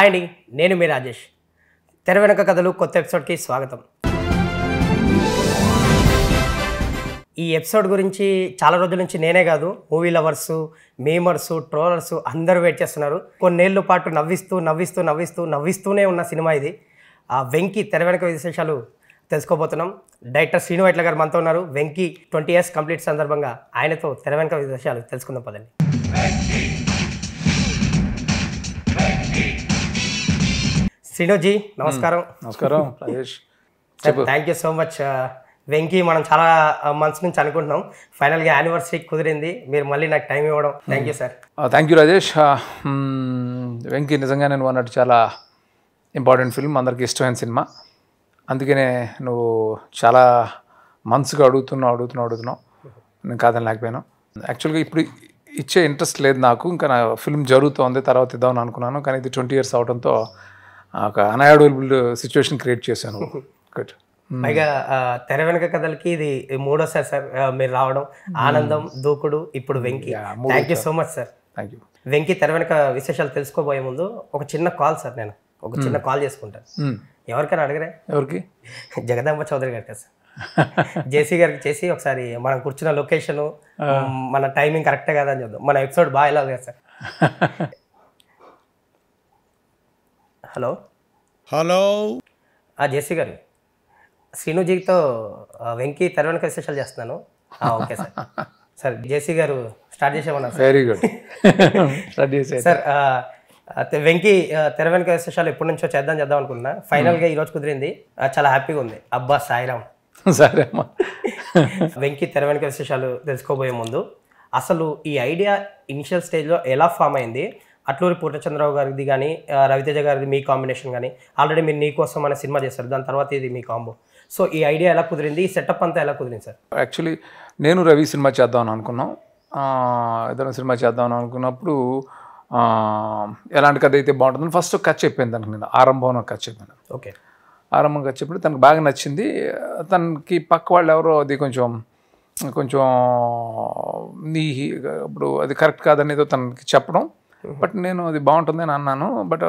Hi అండి నేను మీ రాజేష్ తెర వెనక కథలు కొత్త ఎపిసోడ్కి స్వాగతం ఈ ఎపిసోడ్ గురించి చాలా రోజుల నుంచి నేనే కాదు మూవీ లవర్స్ మేమర్స్ ట్రోలర్స్ అందరూ వెయిట్ చేస్తున్నారు కొన్నేళ్ళు పాటు నవ్విస్తూ నవ్విస్తూ నవ్విస్తూ నవ్విస్తూనే ఉన్న సినిమా ఇది ఆ వెంకీ తెర వెనక విశేషాలు తెలుసుకోబోతున్నాం డైరెక్టర్ శ్రీను గారు మనతో ఉన్నారు వెంకీ ట్వంటీ ఇయర్స్ కంప్లీట్ సందర్భంగా ఆయనతో తెర వెనక విశేషాలు తెలుసుకుందాం పదండి శ్రీనోజీ నమస్కారం నమస్కారం thank you so much Venky మనం చాలా మంత్స్ uh, నుంచి అనుకుంటున్నాం ఫైనల్గా యానివర్సరీ కుదిరింది మీరు మళ్ళీ నాకు టైం ఇవ్వడం thank you sir thank you Rajesh Venky నిజంగా నేను అన్నట్టు చాలా ఇంపార్టెంట్ ఫిల్మ్ అందరికీ ఇష్టమైన సినిమా అందుకనే నువ్వు చాలా మంత్స్గా అడుగుతున్నావు అడుగుతున్నావు అడుగుతున్నావు నేను కాదని లేకపోయాను యాక్చువల్గా ఇప్పుడు ఇచ్చే ఇంట్రెస్ట్ లేదు నాకు ఇంకా నా ఫిల్మ్ జరుగుతోంది తర్వాత ఇద్దామని అనుకున్నాను కానీ ఇది ట్వంటీ ఇయర్స్ అవడంతో ఒక అన్అడబుల్ సిచ్యువేషన్ క్రియేట్ చేశాను గుడ్ పైగా hmm. తెర వెనక కథలకి ఇది మూడోసారి సార్ మీరు రావడం hmm. ఆనందం దూకుడు ఇప్పుడు Venky thank you so much sir thank you Venky తెర వెనక విశేషాలు తెలుసుకోబోయే ముందు ఒక చిన్న కాల్ సార్ నేను ఒక చిన్న hmm. కాల్ చేసుకుంటాను ఎవరికైనా అడగరే ఎవరికి జగదాంబ చౌదరి గారికి సార్ జేసీ గారికి చేసి ఒకసారి మనం కూర్చున్న లొకేషన్ మన టైమింగ్ కరెక్టే కదా అని చూద్దాం మన ఎపిసోడ్ బాగా ఎలా సార్ హలో హలో జెస్సీ గారు శ్రీనుజీతో వెంకీ తెరవనక విశేషాలు చేస్తున్నాను ఓకే సార్ సార్ జేసీ గారు start sir very good start చేసే సార్ వెంకీ తెర వెనుక విశేషాలు ఎప్పటి నుంచో చేద్దాం చేద్దాం అనుకున్నా ఫైనల్గా ఈరోజు కుదిరింది చాలా హ్యాపీగా ఉంది అబ్బా సాయిరామ్ సరే వెంకీ తెర వెనుక విశేషాలు తెలుసుకోబోయే ముందు అసలు ఈ ఐడియా ఇనిషియల్ స్టేజ్లో ఎలా ఫామ్ అయింది అట్లూరి పూర్ణచంద్రరావు గారిది కానీ రవితేజ గారిది మీ కాంబినేషన్ కానీ ఆల్రెడీ మీరు నీకోసం అనే సినిమా చేస్తారు దాని తర్వాత ఇది మీ కాంబో సో ఈ ఐడియా ఎలా కుదిరింది ఈ సెటప్ అంతా ఎలా కుదిరింది సార్ యాక్చువల్లీ నేను రవి సినిమా చేద్దాం అని అనుకున్నాం ఏదైనా సినిమా చేద్దామని అనుకున్నప్పుడు ఎలాంటి కథ అయితే బాగుంటుందని ఫస్ట్ ఖర్చు చెప్పింది దానికి నేను ఆరంభంలో ఖర్చు చెప్పాను ఓకే ఆరంభం కథ తనకు బాగా నచ్చింది తనకి పక్క వాళ్ళు ఎవరో అది కొంచెం కొంచెం నీ ఇప్పుడు అది కరెక్ట్ కాదనేదో తనకి చెప్పడం బట్ నేను అది బాగుంటుంది అని అన్నాను బట్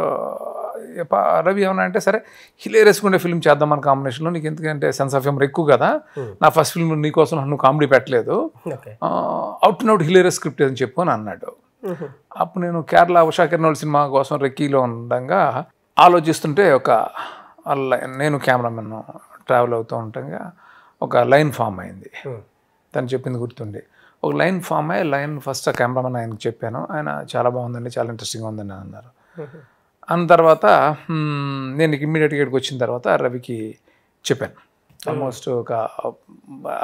రవి ఏమన్నా అంటే సరే హిలేరేసుకుండే ఫిల్మ్ చేద్దాం అని కాంబినేషన్లో నీకు ఎందుకంటే సెన్స్ ఆఫ్ హ్యూమర్ ఎక్కువ కదా నా ఫస్ట్ ఫిల్మ్ నీకోసం నువ్వు కామెడీ పెట్టలేదు out and out hilarious script అని చెప్పు అని అన్నాడు అప్పుడు నేను కేరళ ఉషా కిరణోల్ సినిమా కోసం రెక్కీలో ఉండగా ఆలోచిస్తుంటే ఒక నేను కెమెరామెన్ ట్రావెల్ అవుతూ ఉండగా ఒక లైన్ ఫామ్ అయింది తను చెప్పింది గుర్తుండే ఒక లైన్ ఫామ్ అయ్యి లైన్ ఫస్ట్ ఆ కెమెరామెన్ ఆయనకు చెప్పాను ఆయన చాలా బాగుందండి చాలా ఇంట్రెస్టింగ్గా ఉందని అన్నారు అన్న తర్వాత నేను ఇమ్మీడియట్గా ఇక్కడికి వచ్చిన తర్వాత రవికి చెప్పాను ఆల్మోస్ట్ ఒక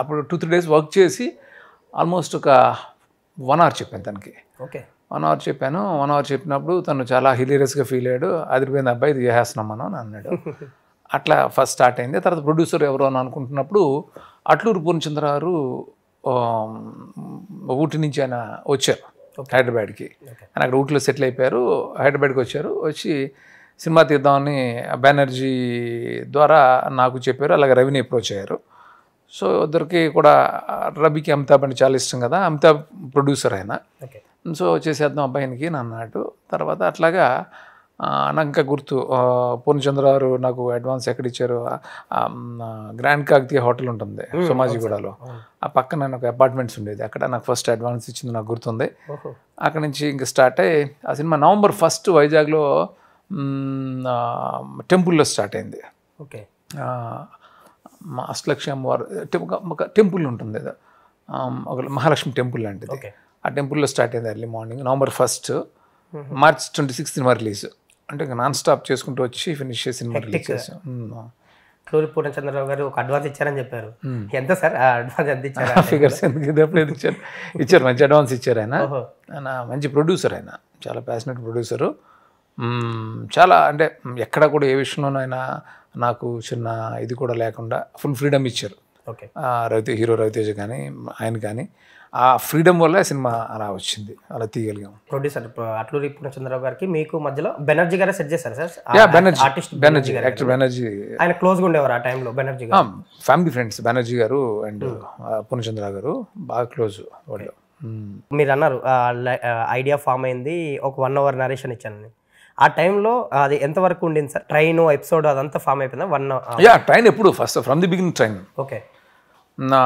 అప్పుడు టూ త్రీ డేస్ వర్క్ చేసి ఆల్మోస్ట్ ఒక వన్ అవర్ చెప్పాను తనకి ఓకే వన్ అవర్ చెప్పాను వన్ అవర్ చెప్పినప్పుడు తను చాలా హిలీరియస్గా ఫీల్ అయ్యాడు అదిరిపోయింది అబ్బాయి ఇది చేసేస్తున్నాం మనం అని అన్నాడు అట్లా ఫస్ట్ స్టార్ట్ అయింది తర్వాత ప్రొడ్యూసర్ ఎవరు అని అనుకుంటున్నప్పుడు అట్లూరు పూర్ణచంద్ర గారు ఊటి నుంచి ఆయన వచ్చారు హైదరాబాద్కి ఆయన అక్కడ ఊటీలో సెటిల్ అయిపోయారు హైదరాబాద్కి వచ్చారు వచ్చి సినిమా తీద్దామని బెనర్జీ ద్వారా నాకు చెప్పారు అలాగే రవిని అప్రోచ్ అయ్యారు సో ఇద్దరికి కూడా రవికి అమితాబ్ అంటే చాలా ఇష్టం కదా అమితాబ్ ప్రొడ్యూసర్ ఆయన సో చేసేద్దాం అబ్బాయినికి అన్నాడు తర్వాత అట్లాగా నాకు ఇంకా గుర్తు పూర్ణచంద్ర గారు నాకు అడ్వాన్స్ ఎక్కడ ఇచ్చారు గ్రాండ్ కాగతీయ హోటల్ ఉంటుంది సోమాజీగూడలో ఆ పక్కన నాకు అపార్ట్మెంట్స్ ఉండేది అక్కడ నాకు ఫస్ట్ అడ్వాన్స్ ఇచ్చింది నాకు గుర్తుంది అక్కడ నుంచి ఇంకా స్టార్ట్ అయ్యి ఆ సినిమా నవంబర్ ఫస్ట్ వైజాగ్లో టెంపుల్లో స్టార్ట్ అయింది ఓకే మా అష్టలక్ష్మి అమ్మవారు ఒక టెంపుల్ ఉంటుంది ఒక మహాలక్ష్మి టెంపుల్ లాంటిది ఆ టెంపుల్లో స్టార్ట్ అయింది early morning November first March twenty sixth cinema release అంటే నాన్ స్టాప్ చేసుకుంటూ వచ్చి ఫినిష్ చేసి క్లూరిపూట చంద్రరావు గారు ఒక అడ్వాన్స్ ఇచ్చారని చెప్పారు ఎంత సార్ అడ్వాన్స్ ఎంత ఇచ్చారు ఫిగర్స్ ఎందుకు ఇచ్చారు ఇచ్చారు మంచి అడ్వాన్స్ ఇచ్చారు ఆయన ఆయన మంచి ప్రొడ్యూసర్ ఆయన చాలా ప్యాషనెట్ ప్రొడ్యూసరు చాలా అంటే ఎక్కడ కూడా ఏ విషయంలోనైనా నాకు చిన్న ఇది కూడా లేకుండా ఫుల్ ఫ్రీడమ్ ఇచ్చారు ఓకే రవితే హీరో రవితేజ కానీ ఆయన కానీ ఆ ఫ్రీడమ్ వల్ల సినిమా అలా వచ్చింది అలా తీయగలిగాం ప్రొడ్యూసర్ అట్లూరి పూర్ణచంద్రరావు గారికి మీకు మధ్యలో బెనర్జీ గారే సెట్ చేశారు sir Banerjee artist Banerjee actor Banerjee ఆయన క్లోజ్గా ఉండేవారు ఆ టైంలో బెనర్జీ గారు ఫ్యామిలీ ah, ఫ్రెండ్స్ బెనర్జీ గారు అండ్ hmm. పూర్ణచంద్రరావు గారు బాగా క్లోజ్ వాళ్ళు hmm. మీరు అన్నారు ఐడియా ఫామ్ అయింది ఒక వన్ అవర్ నరేషన్ ఇచ్చాను ఆ టైంలో అది ఎంతవరకు ఉండింది సార్ ట్రైన్ ఎపిసోడ్ అదంతా ఫామ్ అయిపోయిందా వన్ యా ట్రైన్ ఎప్పుడు first from the beginning train okay నా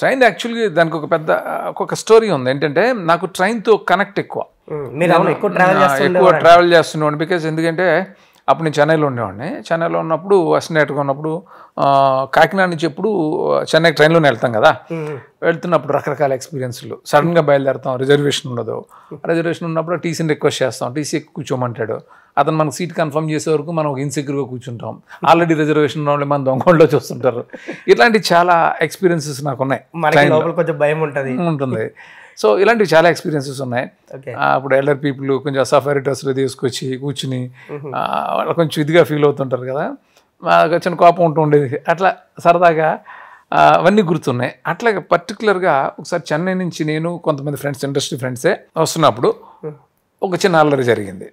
ట్రైన్ యాక్చువల్గా దానికి ఒక పెద్ద ఒక స్టోరీ ఉంది ఏంటంటే నాకు ట్రైన్తో కనెక్ట్ ఎక్కువ ఎక్కువ ట్రావెల్ చేస్తుండేవాడిని బికాజ్ ఎందుకంటే అప్పుడు నేను చెన్నైలో ఉండేవాడిని చెన్నైలో ఉన్నప్పుడు అసినేట్గా ఉన్నప్పుడు కాకినాడ నుంచి ఎప్పుడు చెన్నై ట్రైన్లోనే వెళ్తాం కదా వెళ్తున్నప్పుడు రకరకాల ఎక్స్పీరియన్స్లు సడన్గా బయలుదేరుతాం రిజర్వేషన్ ఉండదు రిజర్వేషన్ ఉన్నప్పుడు టీసీని రిక్వెస్ట్ చేస్తాం టీసీ కూర్చోమంటాడు అతను మనకు సీట్ కన్ఫర్మ్ చేసే వరకు మనం ఒక ఇన్సెక్యూర్గా కూర్చుంటాం ఆల్రెడీ రిజర్వేషన్ ఉన్నవాళ్ళు మన దొంగలో చూస్తుంటారు ఇలాంటి చాలా ఎక్స్పీరియన్సెస్ నాకు ఉన్నాయి కొంచెం భయం ఉంటుంది ఉంటుంది సో ఇలాంటివి చాలా ఎక్స్పీరియన్సెస్ ఉన్నాయి అప్పుడు ఎల్డర్ పీపుల్ కొంచెం సఫారీ డ్రెస్సులు తీసుకొచ్చి కూర్చుని mm-hmm. వాళ్ళు కొంచెం ఇదిగా ఫీల్ అవుతుంటారు కదా చిన్న కోపం ఉంటూ ఉండేది అట్లా సరదాగా అవన్నీ గుర్తున్నాయి అట్లాగే పర్టికులర్గా ఒకసారి చెన్నై నుంచి నేను కొంతమంది ఫ్రెండ్స్ ఇండస్ట్రీ ఫ్రెండ్సే వస్తున్నప్పుడు mm. ఒక చిన్న అల్లరి జరిగింది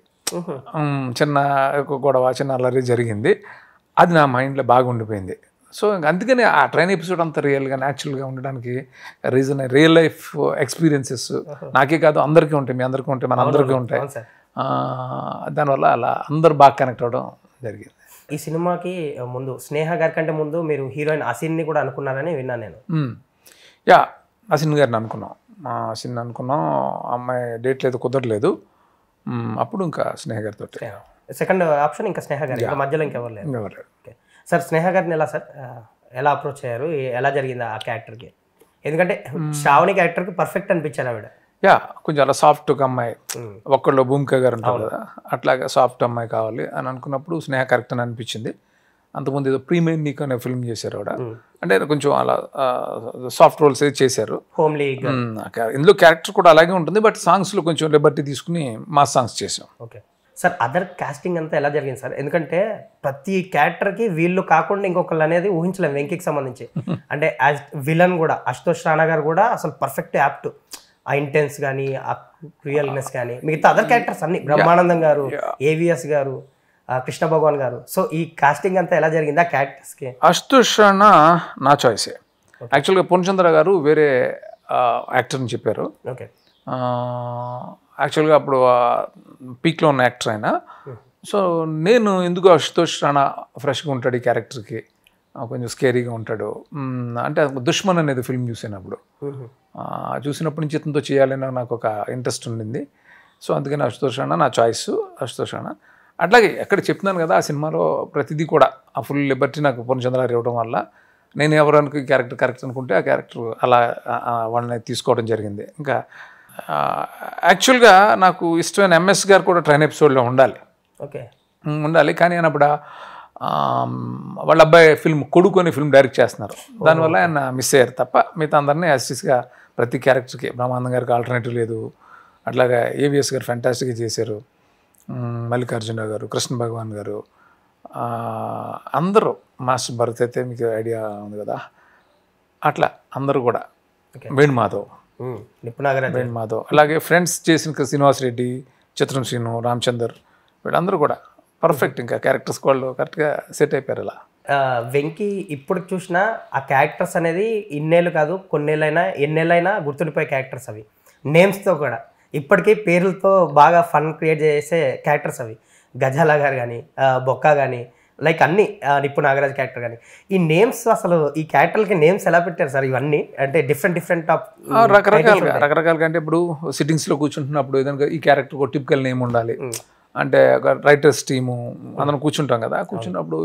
చిన్న గొడవ చిన్న అల్లరి జరిగింది అది నా మైండ్లో బాగా ఉండిపోయింది సో అందుకని ఆ ట్రైన్ ఎపిసోడ్ అంత రియల్గా న్యాచురల్గా ఉండడానికి రీజన్ రియల్ లైఫ్ ఎక్స్పీరియన్సెస్ నాకే కాదు అందరికీ ఉంటాయి మీ అందరికీ ఉంటాయి మన అందరికీ ఉంటాయి దానివల్ల అలా అందరు బాగా కనెక్ట్ అవ్వడం జరిగింది ఈ సినిమాకి ముందు స్నేహ గారి కంటే ముందు మీరు హీరోయిన్ అసిన్ని కూడా అనుకున్నారని విన్నాను నేను యా అసిన్ గారిని అనుకున్నాం అసిన్ అనుకున్నాం అమ్మాయి డేట్ లేదు కుదరలేదు అప్పుడు ఇంకా స్నేహ గారితో సెకండ్ ఆప్షన్ ఇంకా స్నేహ గారి మధ్యలో ఇంకెవరు లేదు సార్ స్నేహ గారిని ఎలా సార్ ఎలా అప్రోచ్ అయ్యారు ఎలా జరిగింది ఆ క్యారెక్టర్కి ఎందుకంటే శ్రావణి క్యారెక్టర్కి పర్ఫెక్ట్ అనిపించారు ఆవిడ యా కొంచెం అలా సాఫ్ట్ అమ్మాయి ఒక్కళ్ళు భూమిక గారు ఉంటారు కదా అట్లాగే సాఫ్ట్ అమ్మాయి కావాలి అని అనుకున్నప్పుడు స్నేహ కరెక్ట్ అని అనిపించింది అంతకుముందు ఏదో ప్రీమియర్ నీకు అనే ఫిల్మ్ చేశారు ఆవిడ అంటే కొంచెం అలా సాఫ్ట్ రోల్స్ అయితే చేశారు హోమ్లీ ఇందులో క్యారెక్టర్ కూడా అలాగే ఉంటుంది బట్ సాంగ్స్లో కొంచెం లిబర్టీ తీసుకుని మా సాంగ్స్ చేసాం ఓకే సార్ అదర్ కాస్టింగ్ అంతా ఎలా జరిగింది సార్ ఎందుకంటే ప్రతి క్యారెక్టర్కి వీళ్ళు కాకుండా ఇంకొకళ్ళు అనేది ఊహించలేం వెంకీకి సంబంధించి అంటే యాజ్ విలన్ కూడా అశుతోష్ రాణా గారు కూడా అసలు పర్ఫెక్ట్ యాప్ట్ ఆ ఇంటెన్స్ కానీ ఆ రియల్నెస్ కానీ మిగతా అదర్ క్యారెక్టర్స్ అన్ని బ్రహ్మానందం గారు ఏవిఎస్ గారు కృష్ణ భగవాన్ గారు సో ఈ కాస్టింగ్ అంతా ఎలా జరిగింది ఆ క్యారెక్టర్స్కి అష్టుష్ నా చాయిసే యాక్చువల్గా పూర్ణచంద్ర గారు వేరే యాక్టర్ని చెప్పారు ఓకే యాక్చువల్గా అప్పుడు పీక్లో ఉన్న యాక్టర్ ఆయన hmm. సో నేను ఎందుకు అశుతోష్ రాణా ఫ్రెష్గా ఉంటాడు ఈ క్యారెక్టర్కి కొంచెం స్కేరీగా ఉంటాడు అంటే దుష్మన్ అనేది ఫిల్మ్ చూసినప్పుడు mm-hmm. చూసినప్పటి నుంచి ఇతనితో చేయాలని నాకు ఒక ఇంట్రెస్ట్ ఉండింది సో అందుకని అశుతోష్ రాణా నా చాయిస్ అశుతోష్ రాణా అట్లాగే ఎక్కడ చెప్తున్నాను కదా ఆ సినిమాలో ప్రతిదీ కూడా ఆ ఫుల్ లిబర్టీ నాకు పూర్ణ చంద్రారు ఇవ్వడం వల్ల నేను ఎవరానికి క్యారెక్టర్ కరెక్ట్ అనుకుంటే ఆ క్యారెక్టర్ అలా వాళ్ళని తీసుకోవడం జరిగింది ఇంకా యాక్చువల్గా నాకు ఇష్టమైన ఎంఎస్ గారు కూడా ట్రైన్ ఎపిసోడ్లో ఉండాలి ఓకే ఉండాలి కానీ ఆయన అప్పుడు వాళ్ళ అబ్బాయి ఫిల్మ్ కొడుకు అని ఫిల్మ్ డైరెక్ట్ చేస్తున్నారు దానివల్ల ఆయన మిస్ అయ్యారు తప్ప మిగతా అందరినీ అసిస్గా ప్రతి క్యారెక్టర్కి బ్రహ్మానందం గారికి ఆల్టర్నేటివ్ లేదు అట్లాగే ఏవిఎస్ గారు ఫ్యాంటాస్టిక్గా చేశారు మల్లికార్జున గారు కృష్ణ భగవాన్ గారు అందరూ మాస్టర్ భరత్ అయితే మీకు ఐడియా ఉంది కదా అట్లా అందరూ కూడా వేణుమాధవ్ వేణుమాధవ్ అలాగే ఫ్రెండ్స్ చేసిన శ్రీనివాస్ రెడ్డి చిత్రం శ్రీను రామచందర్ వీళ్ళందరూ కూడా పర్ఫెక్ట్ ఇంకా క్యారెక్టర్స్ వాళ్ళు కరెక్ట్గా సెట్ అయిపోయారు అలా వెంకీ ఇప్పుడు చూసినా ఆ క్యారెక్టర్స్ అనేది ఇన్నేళ్ళు కాదు కొన్నేళ్ళైనా ఎన్నేళ్ళైనా గుర్తుండిపోయే క్యారెక్టర్స్ అవి నేమ్స్తో కూడా ఇప్పటికీ పేర్లతో బాగా ఫన్ క్రియేట్ చేసే క్యారెక్టర్స్ అవి గజాలా గారు కానీ బొక్క కానీ లైక్ అన్ని నిప్పు నాగరాజ్ క్యారెక్టర్ కానీ ఈ నేమ్స్ అసలు ఈ క్యారెక్టర్లకి నేమ్స్ ఎలా పెట్టారు సార్ ఇవన్నీ అంటే డిఫరెంట్ డిఫరెంట్ ఆఫ్ రకరకాలుగా రకరకాలుగా అంటే ఇప్పుడు సిట్టింగ్స్లో కూర్చుంటున్నప్పుడు ఏదైనా ఈ క్యారెక్టర్ ఒక టిపికల్ నేమ్ ఉండాలి అంటే ఒక రైటర్స్ టీము అందరం కూర్చుంటాం కదా కూర్చున్నప్పుడు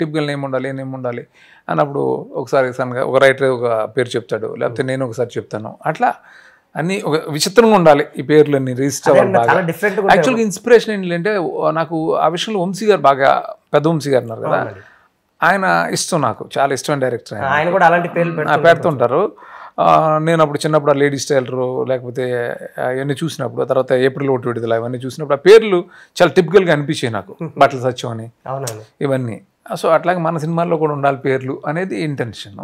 టిపికల్ నేమ్ ఉండాలి నేమ్ ఉండాలి అన్నప్పుడు ఒకసారి సన్గా ఒక రైటర్ ఒక పేరు చెప్తాడు లేకపోతే నేను ఒకసారి చెప్తాను అట్లా అన్ని ఒక విచిత్రంగా ఉండాలి ఈ పేర్లన్నీ రిజిస్టర్ యాక్చువల్గా ఇన్స్పిరేషన్ ఏంటంటే నాకు ఆ విషయంలో వంశీ గారు బాగా పెద్ద వంశీ గారు ఉన్నారు కదా ఆయన ఇష్టం నాకు చాలా ఇష్టమైన డైరెక్టర్ ఆయన కూడా అలాంటి పేర్లు పెడుతుంటారు నేను అప్పుడు చిన్నప్పుడు ఆ లేడీస్ టైలర్ లేకపోతే అవన్నీ చూసినప్పుడు తర్వాత ఏప్రిల్ ఒకటి విడుదల ఇవన్నీ చూసినప్పుడు ఆ పేర్లు చాలా టిపికల్గా అనిపించాయి నాకు బట్టల సత్యం అని ఇవన్నీ సో అట్లాగే మన సినిమాల్లో కూడా ఉండాలి పేర్లు అనేది ఇంటెన్షన్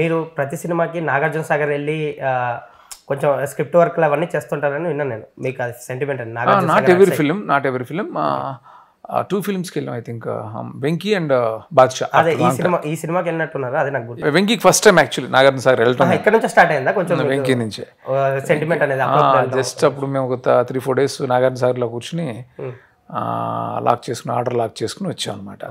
మీరు ప్రతి సినిమాకి నాగార్జున సాగర్ వెళ్ళి కొంచెం స్క్రిప్ట్ వర్క్ అవన్నీ చేస్తుంటారని విన్నాను నేను మీకు అది సెంటిమెంట్ అండి not every film not every film two ఫిల్మ్స్కి వెళ్ళాం I think Venky and Badshah అదే ఈ సినిమా ఈ సినిమాకి వెళ్ళినట్టున్నారు అది నాకు Venky first time actually Nagarjuna sir వెళ్ళటం ఇక్కడ నుంచి స్టార్ట్ అయిందా కొంచెం వెంకీ నుంచి సెంటిమెంట్ అనేది జస్ట్ అప్పుడు మేము ఒక త్రీ ఫోర్ డేస్ నాగార్జున లో కూర్చుని లాక్ చేసుకుని ఆర్డర్ లాక్ చేసుకుని వచ్చాం అనమాట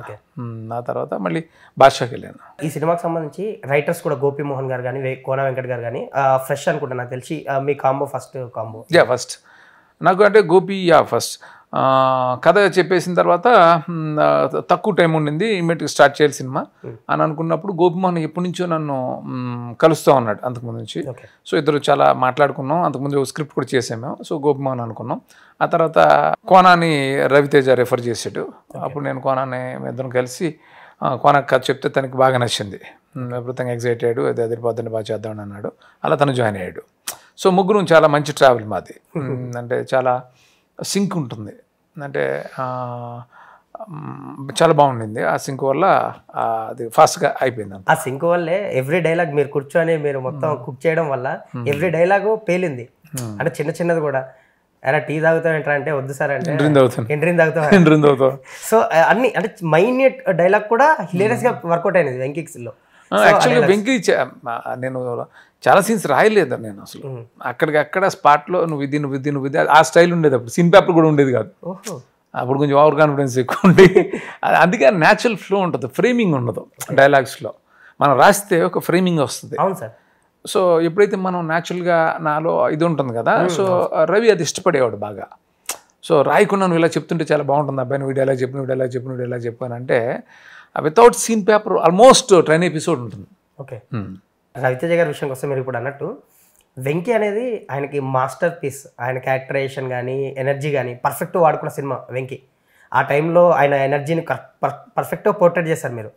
నా తర్వాత మళ్ళీ బాద్షాకి వెళ్ళాను ఈ సినిమాకి సంబంధించి రైటర్స్ కూడా గోపి మోహన్ గారు కానీ కోన వెంకట్ గారు కానీ ఫ్రెష్ అనుకుంటా నాకు తెలిసి మీ combo first combo ya first నాకు అంటే గోపి యా ఫస్ట్ కథ చెప్పేసిన తర్వాత తక్కువ టైం ఉండింది ఇమీడియట్గా స్టార్ట్ చేయాలి సినిమా అని అనుకున్నప్పుడు గోపిమోహన్ ఎప్పటి నుంచో నన్ను కలుస్తూ ఉన్నాడు అంతకుముందు నుంచి సో ఇద్దరు చాలా మాట్లాడుకున్నాం అంతకుముందు స్క్రిప్ట్ కూడా చేసాము సో గోపిమోహన్ అనుకున్నాం ఆ తర్వాత కోనాని రవితేజ రెఫర్ చేసాడు అప్పుడు నేను కోనాని ఇద్దరం కలిసి కోనా కథ చెప్తే తనకి బాగా నచ్చింది విపరీతంగా ఎగ్జైటెడ్ అది అదిరిపోద్దని బాగా చేద్దామని అన్నాడు అలా తను జాయిన్ అయ్యాడు సో ముగ్గురు చాలా మంచి ట్రావెల్ మాది అంటే చాలా సింక్ ఉంటుంది అంటే చాలా బాగుండింది ఆ సింక్ వల్ల అది ఫాస్ట్గా అయిపోయింది ఆ సింక్ వల్లే ఎవ్రీ డైలాగ్ మీరు కూర్చొని మీరు మొత్తం కుక్ చేయడం వల్ల ఎవ్రీ డైలాగు పేలింది అంటే చిన్న చిన్నది కూడా అలా టీ తాగుతావు అంటే వద్దు సార్ అంటే ఎంట్రీ తాగుతావు ఎంట్రీ తాగుతావు సో అన్ని అంటే మైన్యూట్ డైలాగ్ కూడా హిలేరియస్గా వర్కౌట్ అయినది వెంకిక్స్లో యాక్చువల్గా వెంకీ నేను చాలా సీన్స్ రాయలేదు నేను అసలు అక్కడికి అక్కడ స్పాట్లో నువ్వు ఇది నువ్వు ఇది నువ్వు ఇది ఆ స్టైల్ ఉండేది అప్పుడు సిన్ పేపర్ కూడా ఉండేది కాదు అప్పుడు కొంచెం ఓవర్ కాన్ఫిడెన్స్ ఎక్కువ ఉండి అందుకే న్యాచురల్ ఫ్లో ఉంటుంది ఫ్రేమింగ్ ఉండదు డైలాగ్స్లో మనం రాస్తే ఒక ఫ్రేమింగ్ వస్తుంది సో ఎప్పుడైతే మనం న్యాచురల్గా నాలో ఇది ఉంటుంది కదా సో రవి అది ఇష్టపడేవాడు బాగా సో రాయకుండా నువ్వు ఇలా చెప్తుంటే చాలా బాగుంటుంది అబ్బాయి నువ్వు డైలాగ్ చెప్పు నువ్వు డైలాగ్ చెప్పు నువ్వు డైలాగ్ చెప్పు అని అంటే without scene paper almost train episode ఉంటుంది ఓకే hmm. రవితేజ గారి విషయం కోసం మీరు ఇప్పుడు అన్నట్టు వెంకీ అనేది ఆయనకి మాస్టర్ పీస్ ఆయన క్యారెక్టరైజేషన్ కానీ ఎనర్జీ కానీ పర్ఫెక్ట్ వాడుకున్న సినిమా వెంకీ ఆ టైంలో ఆయన ఎనర్జీని పర్ఫెక్ట్గా పోర్ట్రేట్ చేశారు మీరు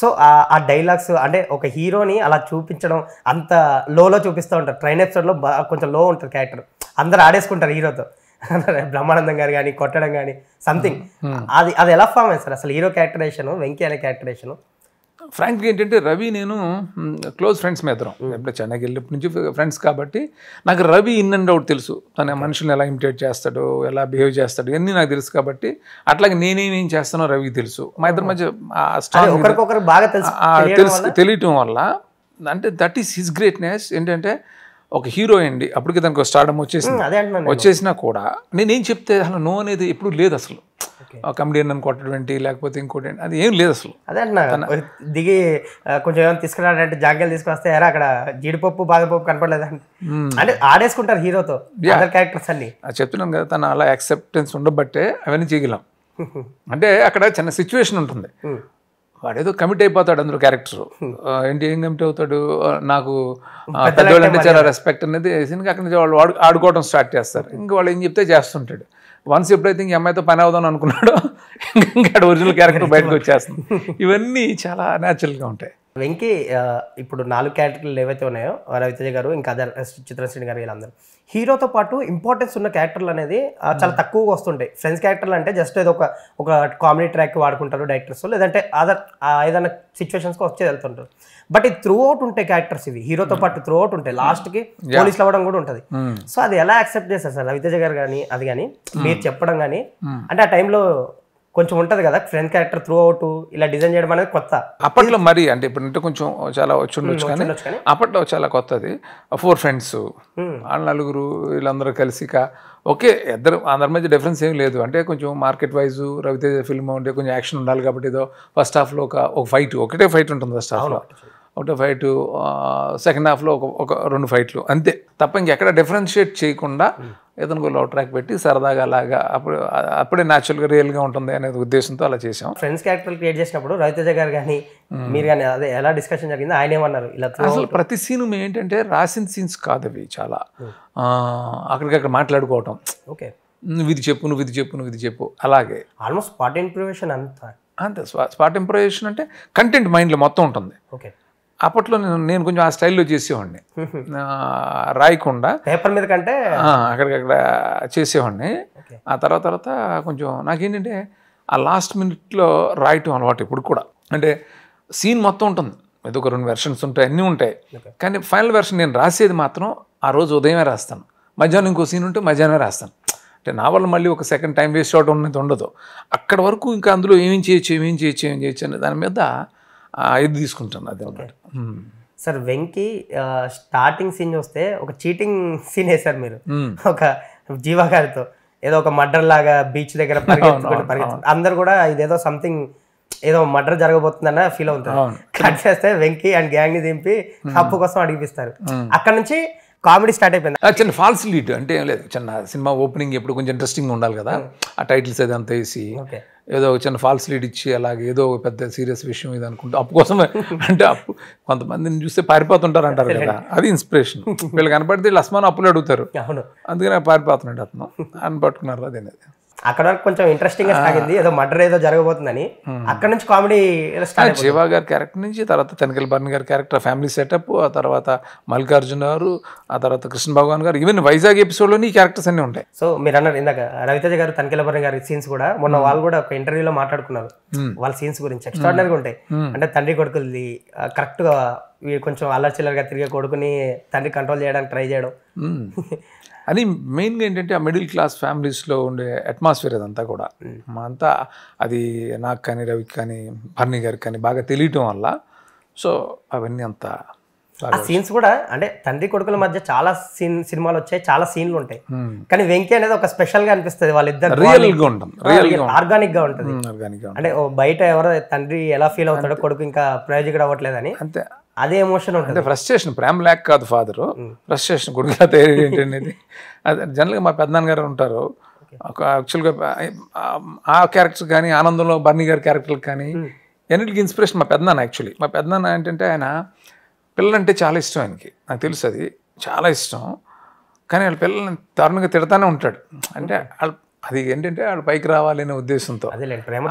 సో ఆ డైలాగ్స్ అంటే ఒక హీరోని అలా చూపించడం అంత లోలో చూపిస్తూ ఉంటారు ట్రైన్ ఎపిసోడ్లో కొంచెం లో ఉంటుంది క్యారెక్టర్ అందరు ఆడేసుకుంటారు హీరోతో బ్రహ్మానందం గారు కానీ కొట్టడం కానీ సంథింగ్ అది అది ఎలా ఫామ్ అయింది సార్ అసలు హీరో క్యారెక్టరేషన్ వెంకీ అనే క్యారెక్టరేషన్ ఫ్రాంక్ ఏంటంటే రవి నేను క్లోజ్ ఫ్రెండ్స్ మీద ఎప్పుడైనా చెన్నైకి వెళ్ళినప్పటి నుంచి ఫ్రెండ్స్ కాబట్టి నాకు రవి ఇన్ అండ్ అవుట్ తెలుసు తన మనుషులను ఎలా ఇమిటేట్ చేస్తాడు ఎలా బిహేవ్ చేస్తాడు ఇవన్నీ నాకు తెలుసు కాబట్టి అట్లాగే నేనేమేం చేస్తానో రవికి తెలుసు మా ఇద్దరి మధ్య తెలుసు తెలియటం వల్ల అంటే దట్ ఈస్ హిస్ గ్రేట్నెస్ ఏంటంటే ఒక హీరో అండి అప్పటికి దానికి స్టార్డమ్ వచ్చేసింది వచ్చేసినా కూడా నేనేం చెప్తే అసలు నో అనేది ఎప్పుడు లేదు అసలు కమెడియన్ అని కొట్టటువంటి లేకపోతే ఇంకోటి అది ఏం లేదు అసలు అదే అంటున్నా దిగి కొంచెం ఏమైనా తీసుకురాడంటే జాగ్రత్తలు తీసుకొస్తే అక్కడ జీడిపప్పు బాధపప్పు కనపడలేదండి అంటే ఆడేసుకుంటారు హీరోతో క్యారెక్టర్స్ అన్ని చెప్తున్నాను కదా తను అలా యాక్సెప్టెన్స్ ఉండబట్టే అవన్నీ చేయగలం అంటే అక్కడ చిన్న సిచ్యువేషన్ ఉంటుంది వాడేదో కమిట్ అయిపోతాడు అందరూ క్యారెక్టర్ ఏంటి ఏం కమిట్ అవుతాడు నాకు పెద్దవాళ్ళు చాలా రెస్పెక్ట్ అనేది అక్కడి నుంచి వాళ్ళు ఆడుకోవడం స్టార్ట్ చేస్తారు ఇంకా వాళ్ళు ఏం చెప్తే చేస్తుంటాడు వన్స్ ఎప్పుడైతే ఇంక అమ్మాయితో పని అవుదాం అనుకున్నాడో ఇంకా ఒరిజినల్ క్యారెక్టర్ బయటకు వచ్చేస్తుంది ఇవన్నీ చాలా న్యాచురల్గా ఉంటాయి వెంకీ ఇప్పుడు నాలుగు క్యారెక్టర్లు ఏవైతే ఉన్నాయో రవితేజ గారు ఇంకా అదర్ చిత్రశ్రీని గారు వీళ్ళందరూ హీరోతో పాటు ఇంపార్టెన్స్ ఉన్న క్యారెక్టర్లు అనేది చాలా hmm. తక్కువగా వస్తుంటాయి ఫ్రెండ్స్ క్యారెక్టర్లు అంటే జస్ట్ ఏదో ఒక ఒక కామెడీ ట్రాక్ వాడుకుంటారు డైరెక్టర్స్ లేదంటే అదర్ ఏదైనా సిచ్యువేషన్స్కి వచ్చే వెళ్తుంటారు బట్ ఇది త్రూ అవుట్ ఉంటాయి క్యారెక్టర్స్ ఇవి హీరోతో hmm. పాటు త్రూ అవుట్ ఉంటాయి లాస్ట్కి hmm. పోలీసులు అవ్వడం కూడా ఉంటుంది hmm. సో అది ఎలా యాక్సెప్ట్ చేస్తారు సార్ రవితేజ గారు కానీ అది కానీ మీరు చెప్పడం కానీ అంటే ఆ టైంలో కొంచెం ఉంటుంది కదా ఫ్రెండ్ క్యారెక్టర్ త్రూ అవుట్ ఇలా డిజైన్ చేయడం అనేది కొత్త అప్పట్లో మరి అంటే ఇప్పుడు కొంచెం చాలా వచ్చి ఉండొచ్చు కానీ అప్పట్లో చాలా కొత్తది ఫోర్ ఫ్రెండ్స్ వాళ్ళ నలుగురు వీళ్ళందరూ కలిసి ఓకే ఇద్దరు అందరి మధ్య డిఫరెన్స్ ఏం లేదు అంటే కొంచెం మార్కెట్ వైజ్ రవితేజ ఫిల్మ్ ఉంటే కొంచెం యాక్షన్ ఉండాలి కాబట్టి ఏదో ఫస్ట్ హాఫ్లో ఒక ఒక ఫైట్ ఒకటే ఫైట్ ఉంటుంది ఫస్ట్ హాఫ్లో ఆఫ్ ఫైట్ సెకండ్ హాఫ్లో ఒక ఒక రెండు ఫైట్లు అంతే తప్ప ఇంకెక్కడ డిఫరెన్షియేట్ చేయకుండా ఇతనికి లవ్ ట్రాక్ పెట్టి సరదాగా అలాగా అప్పుడు అప్పుడే న్యాచురల్గా రియల్గా ఉంటుంది అనే ఉద్దేశంతో అలా చేసాం ఫ్రెండ్స్ క్యారెక్టర్ క్రియేట్ చేసినప్పుడు రవితేజ గారు కానీ మీరు కానీ అదే ఎలా డిస్కషన్ జరిగింది ఆయన ఏమన్నారు ఇలా అసలు ప్రతి సీను ఏంటంటే రాసిన సీన్స్ కాదు అవి చాలా అక్కడికక్కడ మాట్లాడుకోవటం ఓకే నువ్వు ఇది చెప్పు నువ్వు ఇది చెప్పు నువ్వు ఇది చెప్పు అలాగే ఆల్మోస్ట్ స్పాట్ ఇంప్రోవేషన్ అంతా అంతే స్పాట్ ఇంప్రోవేషన్ అంటే కంటెంట్ మైండ్లో మొత్తం ఉంటుంది ఓకే అప్పట్లో నేను నేను కొంచెం ఆ స్టైల్లో చేసేవాడిని రాయకుండా పేపర్ మీద కంటే అక్కడికక్కడ చేసేవాడిని ఆ తర్వాత తర్వాత కొంచెం నాకేంటంటే ఆ లాస్ట్ మినిట్లో రాయటం అలవాటు ఇప్పుడు కూడా అంటే సీన్ మొత్తం ఉంటుంది ఏదో ఒక రెండు వెర్షన్స్ ఉంటాయి అన్నీ ఉంటాయి కానీ ఫైనల్ వెర్షన్ నేను రాసేది మాత్రం ఆ రోజు ఉదయమే రాస్తాను మధ్యాహ్నం ఇంకో సీన్ ఉంటే మధ్యాహ్నమే రాస్తాను అంటే నా వల్ల మళ్ళీ ఒక సెకండ్ టైం వేస్ట్ అవడం అనేది ఉండదు అక్కడ వరకు ఇంకా అందులో ఏమేం చేయొచ్చు ఏమేం చేయొచ్చు ఏమేం చేయొచ్చు అనే దాని మీద ఇది తీసుకుంటాను అది అన్నమాట సార్ వెంకీ స్టార్టింగ్ సీన్ చూస్తే ఒక చీటింగ్ సీన్ వేశారు మీరు ఒక జీవా గారితో ఏదో ఒక మర్డర్ లాగా బీచ్ దగ్గర అందరు కూడా ఇదేదో సంథింగ్ ఏదో మర్డర్ జరగబోతుందన్న ఫీల్ అవుతారు కట్ చేస్తే వెంకీ అండ్ గ్యాంగ్ ని దింపి అప్పు కోసం అడిగిపిస్తారు అక్కడ నుంచి కామెడీ స్టార్ట్ అయిపోయింది చిన్న ఫాల్స్ లీడ్ అంటే ఏం లేదు చిన్న సినిమా ఓపెనింగ్ ఎప్పుడు కొంచెం ఇంట్రెస్టింగ్ ఉండాలి కదా ఆ టైటిల్స్ అది అంత వేసి ఏదో చిన్న ఫాల్స్ లీడ్ ఇచ్చి అలాగే ఏదో పెద్ద సీరియస్ విషయం ఇది అనుకుంటే అప్పు కోసం అంటే అప్పు కొంతమందిని చూస్తే పారిపోతుంటారు అంటారు కదా అది ఇన్స్పిరేషన్ వీళ్ళు కనపడితే వీళ్ళు అస్మాన్ అప్పులు అడుగుతారు అందుకని పారిపోతున్నాడు అతను అని పట్టుకున్నారు అదేనది అక్కడ వరకు కొంచెం ఇంట్రెస్టింగ్ గా సాగింది ఏదో మర్డర్ ఏదో జరగబోతుందని అక్కడ నుంచి కామెడీ స్టార్ట్ శివా గారి క్యారెక్టర్ నుంచి తర్వాత తనకల్ బర్న్ గారి క్యారెక్టర్ ఫ్యామిలీ సెటప్ ఆ తర్వాత మల్లికార్జున గారు ఆ తర్వాత కృష్ణ భగవాన్ గారు ఈవెన్ వైజాగ్ ఎపిసోడ్ లోని ఈ క్యారెక్టర్స్ అన్ని ఉంటాయి సో మీరు అన్నారు ఇందాక రవితేజ గారు తనకిల బర్న్ గారి సీన్స్ కూడా మొన్న వాళ్ళు కూడా ఒక ఇంటర్వ్యూలో మాట్లాడుకున్నారు వాళ్ళ సీన్స్ గురించి ఎక్స్ట్రాడినరీగా ఉంటాయి అంటే తండ్రి కొడుకులది కరెక్ట్ గా వీడు కొంచెం అల్లర్చిల్లర్గా తిరిగే కొడుకుని తండ్రి కంట్రోల్ చేయడానికి ట్రై చేయడం అని మెయిన్గా ఏంటంటే ఆ మిడిల్ క్లాస్ ఫ్యామిలీస్లో ఉండే అట్మాస్ఫియర్ అదంతా కూడా అంతా అది నాకు కానీ రవికి కానీ భర్ణి గారికి కానీ బాగా తెలియటం వల్ల సో అవన్నీ అంతా సీన్స్ కూడా అంటే తండ్రి కొడుకుల మధ్య చాలా సీన్ సినిమాలు వచ్చాయి చాలా సీన్లు ఉంటాయి కానీ వెంకీ అనేది ఒక స్పెషల్ గా అనిపిస్తుంది వాళ్ళిద్దరు ఆర్గానిక్ గా ఉంటుంది అంటే బయట ఎవరో తండ్రి ఎలా ఫీల్ అవుతాడో కొడుకు ఇంకా ప్రయోజకుడు అవ్వట్లేదని అంతే అదే ఎమోషన్ అంటే ఫ్రస్ట్రేషన్ ప్రేమ లేక కాదు ఫాదరు ఫ్రస్ట్రేషన్ కొడుకులా తయారు అనేది అదే జనరల్గా మా పెద్దనాన్నగారు ఉంటారు ఒక యాక్చువల్గా ఆ క్యారెక్టర్ కానీ ఆనందంలో బర్నీ గారి క్యారెక్టర్లకు కానీ ఎన్నిటికి ఇన్స్పిరేషన్ మా పెద్దనాన్న యాక్చువల్లీ మా పెద్దనాన్న ఏంటంటే ఆయన పిల్లలంటే చాలా ఇష్టం ఆయనకి నాకు తెలుసు అది చాలా ఇష్టం కానీ వాళ్ళ పిల్లల్ని దారుణంగా తిడతానే ఉంటాడు అంటే వాళ్ళు అది ఏంటంటే వాళ్ళు పైకి రావాలనే ఉద్దేశంతో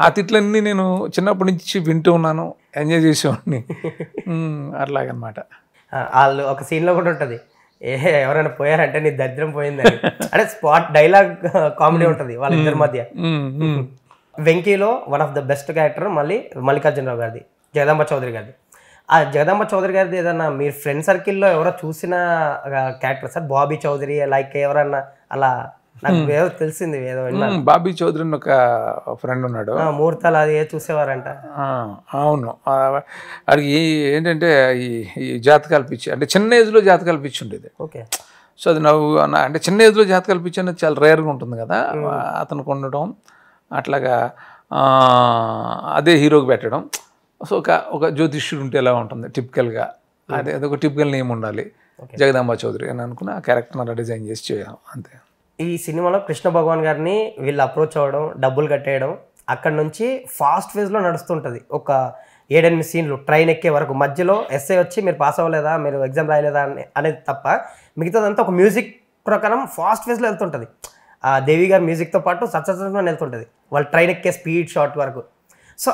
ఆ తిట్లన్నీ నేను చిన్నప్పటి నుంచి వింటూ ఉన్నాను ఎంజాయ్ చేసేవాడిని అట్లాగనమాట వాళ్ళు ఒక సీన్లో కూడా ఉంటుంది ఏ ఎవరైనా పోయారంటే నీ దరిద్రం పోయిందని అంటే స్పాట్ డైలాగ్ కామెడీ ఉంటుంది వాళ్ళిద్దరి మధ్య వెంకీలో one of the best character మళ్ళీ మల్లికార్జునరావు గారిది జగదాంబ చౌదరి గారిది ఆ జగదాంబ చౌదరి గారిది ఏదన్నా మీరు ఫ్రెండ్ సర్కిల్లో ఎవరో చూసిన character sir Bobby Chowdary like ఎవరన్నా అలా నాకు hmm. తెలిసింది hmm, బాబీ చౌదరి ఒక ఫ్రెండ్ ఉన్నాడు ముహూర్తాలు అది చూసేవారంట అవును అది ఏంటంటే ఈ ఈ జాతకాలు పిచ్చి అంటే చిన్న ఏజ్లో జాతకాలు పిచ్చి ఉండేది ఓకే సో అది నవ్వు అంటే చిన్న ఏజ్లో జాతకాలు పిచ్చి అనేది చాలా రేర్గా ఉంటుంది కదా hmm. అతను ఉండటం అట్లాగా అదే హీరోకి పెట్టడం సో ఒక ఒక జ్యోతిష్యుడు ఉంటే ఎలా ఉంటుంది టిపికల్గా అదే అదొక టిపికల్ నేమ్ ఉండాలి జగదాంబ చౌదరి అని అనుకున్న ఆ క్యారెక్టర్ అలా డిజైన్ చేసి చేయాలి అంతే ఈ సినిమాలో కృష్ణ భగవాన్ గారిని వీళ్ళు అప్రోచ్ అవ్వడం డబ్బులు కట్టేయడం అక్కడ నుంచి ఫాస్ట్ ఫేజ్లో నడుస్తుంటుంది ఒక ఏడెనిమిది సీన్లు ట్రైన్ ఎక్కే వరకు మధ్యలో ఎస్ఏ వచ్చి మీరు పాస్ అవ్వలేదా మీరు ఎగ్జామ్ రాయలేదా అని అనేది తప్ప మిగతాదంతా ఒక మ్యూజిక్ ప్రకారం ఫాస్ట్ ఫేజ్లో వెళ్తుంటుంది ఆ దేవి గారి మ్యూజిక్తో పాటు సత్సత్సంగా వెళ్తుంటుంది వాళ్ళు ట్రైన్ ఎక్కే స్పీడ్ షార్ట్ వరకు సో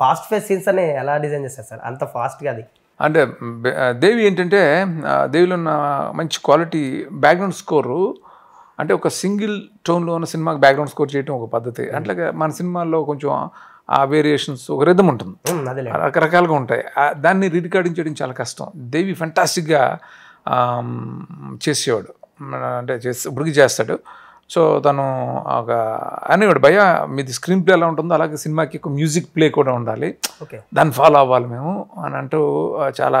ఫాస్ట్ ఫేస్ సీన్స్ అనే ఎలా డిజైన్ చేస్తారు సార్ అంత ఫాస్ట్గా అది అంటే దేవి ఏంటంటే దేవిలో ఉన్న మంచి క్వాలిటీ బ్యాక్గ్రౌండ్ స్కోరు అంటే ఒక సింగిల్ టోన్లో ఉన్న సినిమాకి బ్యాక్గ్రౌండ్ స్కోర్ చేయడం ఒక పద్ధతి hmm. అట్లాగే మన సినిమాల్లో కొంచెం ఆ వేరియేషన్స్ ఒక రిధం ఉంటుంది hmm, రకరకాలుగా ఉంటాయి దాన్ని రికార్డింగ్ చేయడం చాలా కష్టం దేవి ఫెంటాస్టిక్గా చేసేవాడు అంటే చేసి ఇప్పటికి చేస్తాడు సో తను ఒక అనేవాడు భయ మీది స్క్రీన్ ప్లే ఎలా ఉంటుందో అలాగే సినిమాకి ఒక మ్యూజిక్ ప్లే కూడా ఉండాలి దాన్ని ఫాలో అవ్వాలి మేము అని అంటూ చాలా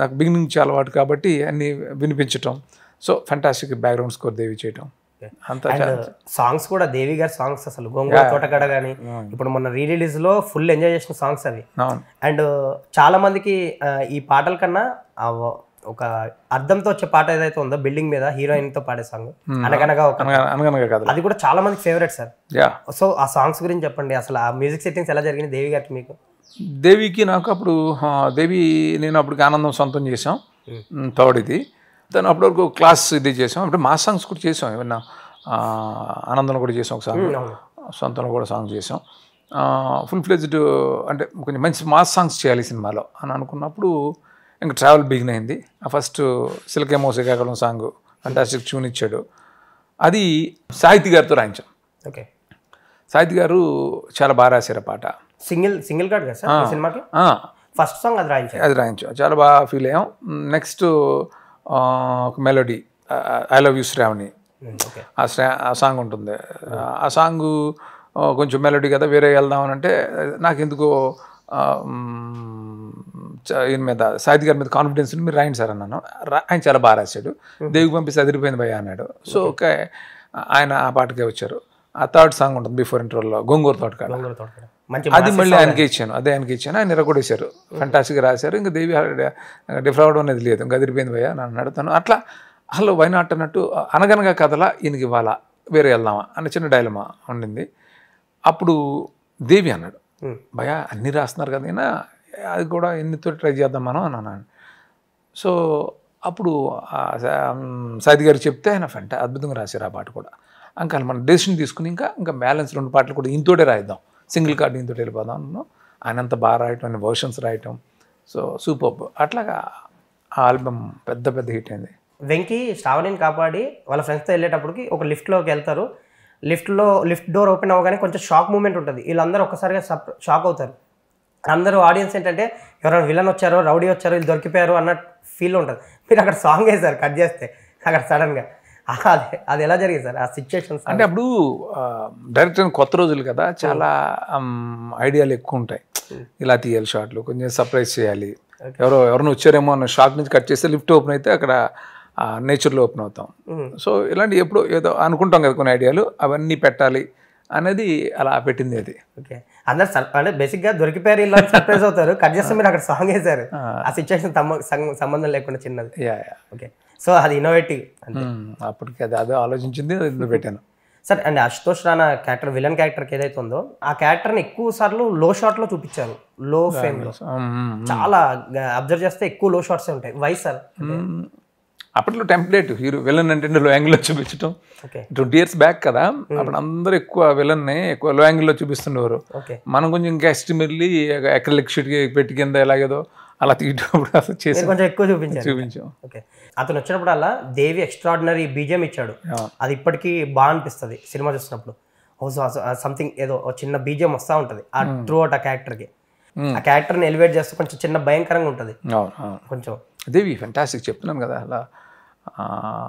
నాకు బిగినింగ్ చాలా అలవాటు కాబట్టి అన్నీ వినిపించటం so fantastic background score Devi చేయటం అంత సాంగ్స్ uh, కూడా దేవి గారి సాంగ్స్ అసలు గోంగూర తోటగడ కానీ ఇప్పుడు మొన్న రీ రిలీజ్ లో ఫుల్ ఎంజాయ్ చేసిన సాంగ్స్ అవి అండ్ uh, చాలా మందికి uh, ఈ పాటల కన్నా ఒక అర్థంతో వచ్చే పాట ఏదైతే ఉందో బిల్డింగ్ మీద హీరోయిన్ తో పాడే సాంగ్ hmm. అనగనగా ఒక అది కూడా చాలా మందికి ఫేవరెట్ సార్ సో ఆ సాంగ్స్ గురించి చెప్పండి అసలు ఆ మ్యూజిక్ సెట్టింగ్స్ ఎలా జరిగింది దేవి గారికి మీకు దేవికి నాకు అప్పుడు దేవి నేను అప్పుడు ఆనందం సొంతం చేసాం థర్డ్ hmm. ఇది దాన్ని అప్పటివరకు క్లాస్ ఇది చేసాం అప్పుడు మా సాంగ్స్ కూడా చేసాం ఏమన్నా ఆనందం కూడా చేసాం ఒకసారి సొంతంలో కూడా సాంగ్ చేసాం ఫుల్ ఫ్లెజ్డ్ అంటే కొంచెం మంచి మాస్ సాంగ్స్ చేయాలి సినిమాలో అని అనుకున్నప్పుడు ఇంకా ట్రావెల్ బిగిన్ అయింది ఫస్ట్ సిలకేమో శ్రీకాకుళం సాంగ్ ఫంటాస్టిక్ ట్యూన్ ఇచ్చాడు అది సాహితి గారితో రాయించాం ఓకే సాహితి గారు చాలా బాగా రాశారు పాట సింగిల్ సింగిల్ కార్డ్ కదా సార్ సినిమాకి ఫస్ట్ సాంగ్ అది రాయించాం అది రాయించాం చాలా బాగా ఫీల్ అయ్యాం నెక్స్ట్ ఒక melody I love you Sravani hmm, ఆ శ్రా ఆ సాంగ్ ఉంటుంది ఆ సాంగ్ కొంచెం మెలోడీ కదా వేరే వెళ్దామని అంటే నాకు ఎందుకో ఈయన మీద సాయిద్ గారి మీద కాన్ఫిడెన్స్ మీరు రాయండి సార్ అన్నాను ఆయన చాలా బాగా రాశాడు hmm. దేవికి పంపిస్తే అదిరిపోయింది భయ అన్నాడు సో ఓకే ఆయన ఆ పాటకే వచ్చారు ఆ థర్డ్ సాంగ్ ఉంటుంది బిఫోర్ ఇంటర్వల్లో గొంగూరు తోటకాడ అది మళ్ళీ ఆయనకి ఇచ్చాను అదే ఆయనకి ఇచ్చాను ఆయన నిరగొడేశారు ఫంటాసిగా రాశారు ఇంకా దేవి డిఫ్రావడం అనేది లేదు గదిరిపోయింది భయ నన్ను అడుగుతాను అట్లా అసలు వైనాట్ అన్నట్టు అనగనగా కథలా ఈయనకి ఇవ్వాలా వేరే వెళ్దామా అన్న చిన్న డైలమా ఉండింది అప్పుడు దేవి అన్నాడు భయ అన్నీ రాస్తున్నారు కదా అయినా అది కూడా ఎన్నితో ట్రై చేద్దాం మనం అని అన్నాను సో అప్పుడు సాయిద్ గారు చెప్తే ఆయన ఫంట అద్భుతంగా రాశారు ఆ పాట కూడా అంకాలు మనం డెసిషన్ తీసుకుని ఇంకా ఇంకా బ్యాలెన్స్ రెండు పాటలు కూడా ఇంతోటే రాయిద్దాం సింగిల్ కార్డ్ తోటి వెళ్ళిపోదాం అన్నాను ఆయన అంత బాగా రాయటం ఆయన వర్షన్స్ రాయటం సో సూపర్ అట్లాగా ఆ ఆల్బమ్ పెద్ద పెద్ద హిట్ అయింది వెంకీ శ్రావణిని కాపాడి వాళ్ళ ఫ్రెండ్స్తో వెళ్ళేటప్పటికి ఒక లిఫ్ట్లోకి వెళ్తారు లిఫ్ట్లో లిఫ్ట్ డోర్ ఓపెన్ అవ్వగానే కొంచెం షాక్ మూమెంట్ ఉంటుంది వీళ్ళందరూ ఒక్కసారిగా షాక్ అవుతారు అందరూ ఆడియన్స్ ఏంటంటే ఎవరైనా విలన్ వచ్చారో రౌడీ వచ్చారో వీళ్ళు దొరికిపోయారు అన్న ఫీల్ ఉంటుంది మీరు అక్కడ సాంగ్ వేశారు కట్ చేస్తే అక్కడ సడన్గా అదే అది ఎలా జరిగింది సార్ ఆ సిచ్యుయేషన్స్ అంటే అప్పుడు డైరెక్టర్ కొత్త రోజులు కదా చాలా ఐడియాలు ఎక్కువ ఉంటాయి hmm. ఇలా తీయాలి షార్ట్లు కొంచెం సర్ప్రైజ్ చేయాలి ఎవరో ఎవరిని వచ్చారేమో అన్న షార్ట్ నుంచి కట్ చేస్తే లిఫ్ట్ ఓపెన్ అయితే అక్కడ నేచర్లో ఓపెన్ అవుతాం hmm. సో ఇలాంటి ఎప్పుడు ఏదో అనుకుంటాం కదా కొన్ని ఐడియాలు అవన్నీ పెట్టాలి అనేది అలా పెట్టింది అది ఓకే అందరు అంటే బేసిక్గా దొరికిపోయారు ఇలా సర్ప్రైజ్ అవుతారు కట్ చేస్తే మీరు అక్కడ సాంగ్ వేశారు ఆ సిచ్యువేషన్ సంబంధం లేకుండా చిన్నది ఓకే సో అది ఇన్నోవేటివ్ అప్పటికి అది అదే ఆలోచించింది పెట్టాను sir and Ashutosh Rana character villain క్యారెక్టర్కి ఏదైతే ఉందో ఆ క్యారెక్టర్ని ఎక్కువ సార్లు లో షార్ట్లో చూపించారు లో ఫ్రేమ్లో um, hmm, hmm. చాలా అబ్జర్వ్ చేస్తే ఎక్కువ hmm, లో షార్ట్స్ ఉంటాయి వై సార్ అప్పట్లో టెంప్లెట్ హీరో విలన్ అంటే లో యాంగిల్లో చూపించడం ట్వంటీ ఇయర్స్ బ్యాక్ కదా అప్పుడు అందరూ ఎక్కువ విలన్ని ఎక్కువ లో యాంగిల్లో చూపిస్తుండేవారు మనం కొంచెం ఇంకా ఎస్టిమేట్లీ లెక్ షీట్ పెట్టి కింద ఎలాగేదో అలా తీయటప్పుడు అసలు చేసి కొంచెం ఎక్కువ చూపించారు చూపించాం ఓకే అతను వచ్చినప్పుడు అలా దేవి ఎక్స్ట్రాడినరీ బీజం ఇచ్చాడు అది ఇప్పటికీ బాగా అనిపిస్తుంది సినిమా చూసినప్పుడు సంథింగ్ ఏదో చిన్న బీజం వస్తూ ఉంటుంది ఆ ట్రూ అవుట్ ఆ క్యారెక్టర్కి ఆ క్యారెక్టర్ని ఎలివేట్ చేస్తే కొంచెం చిన్న భయంకరంగా ఉంటుంది కొంచెం దేవి ఫెంటాస్టిక్ చెప్తున్నాం కదా అలా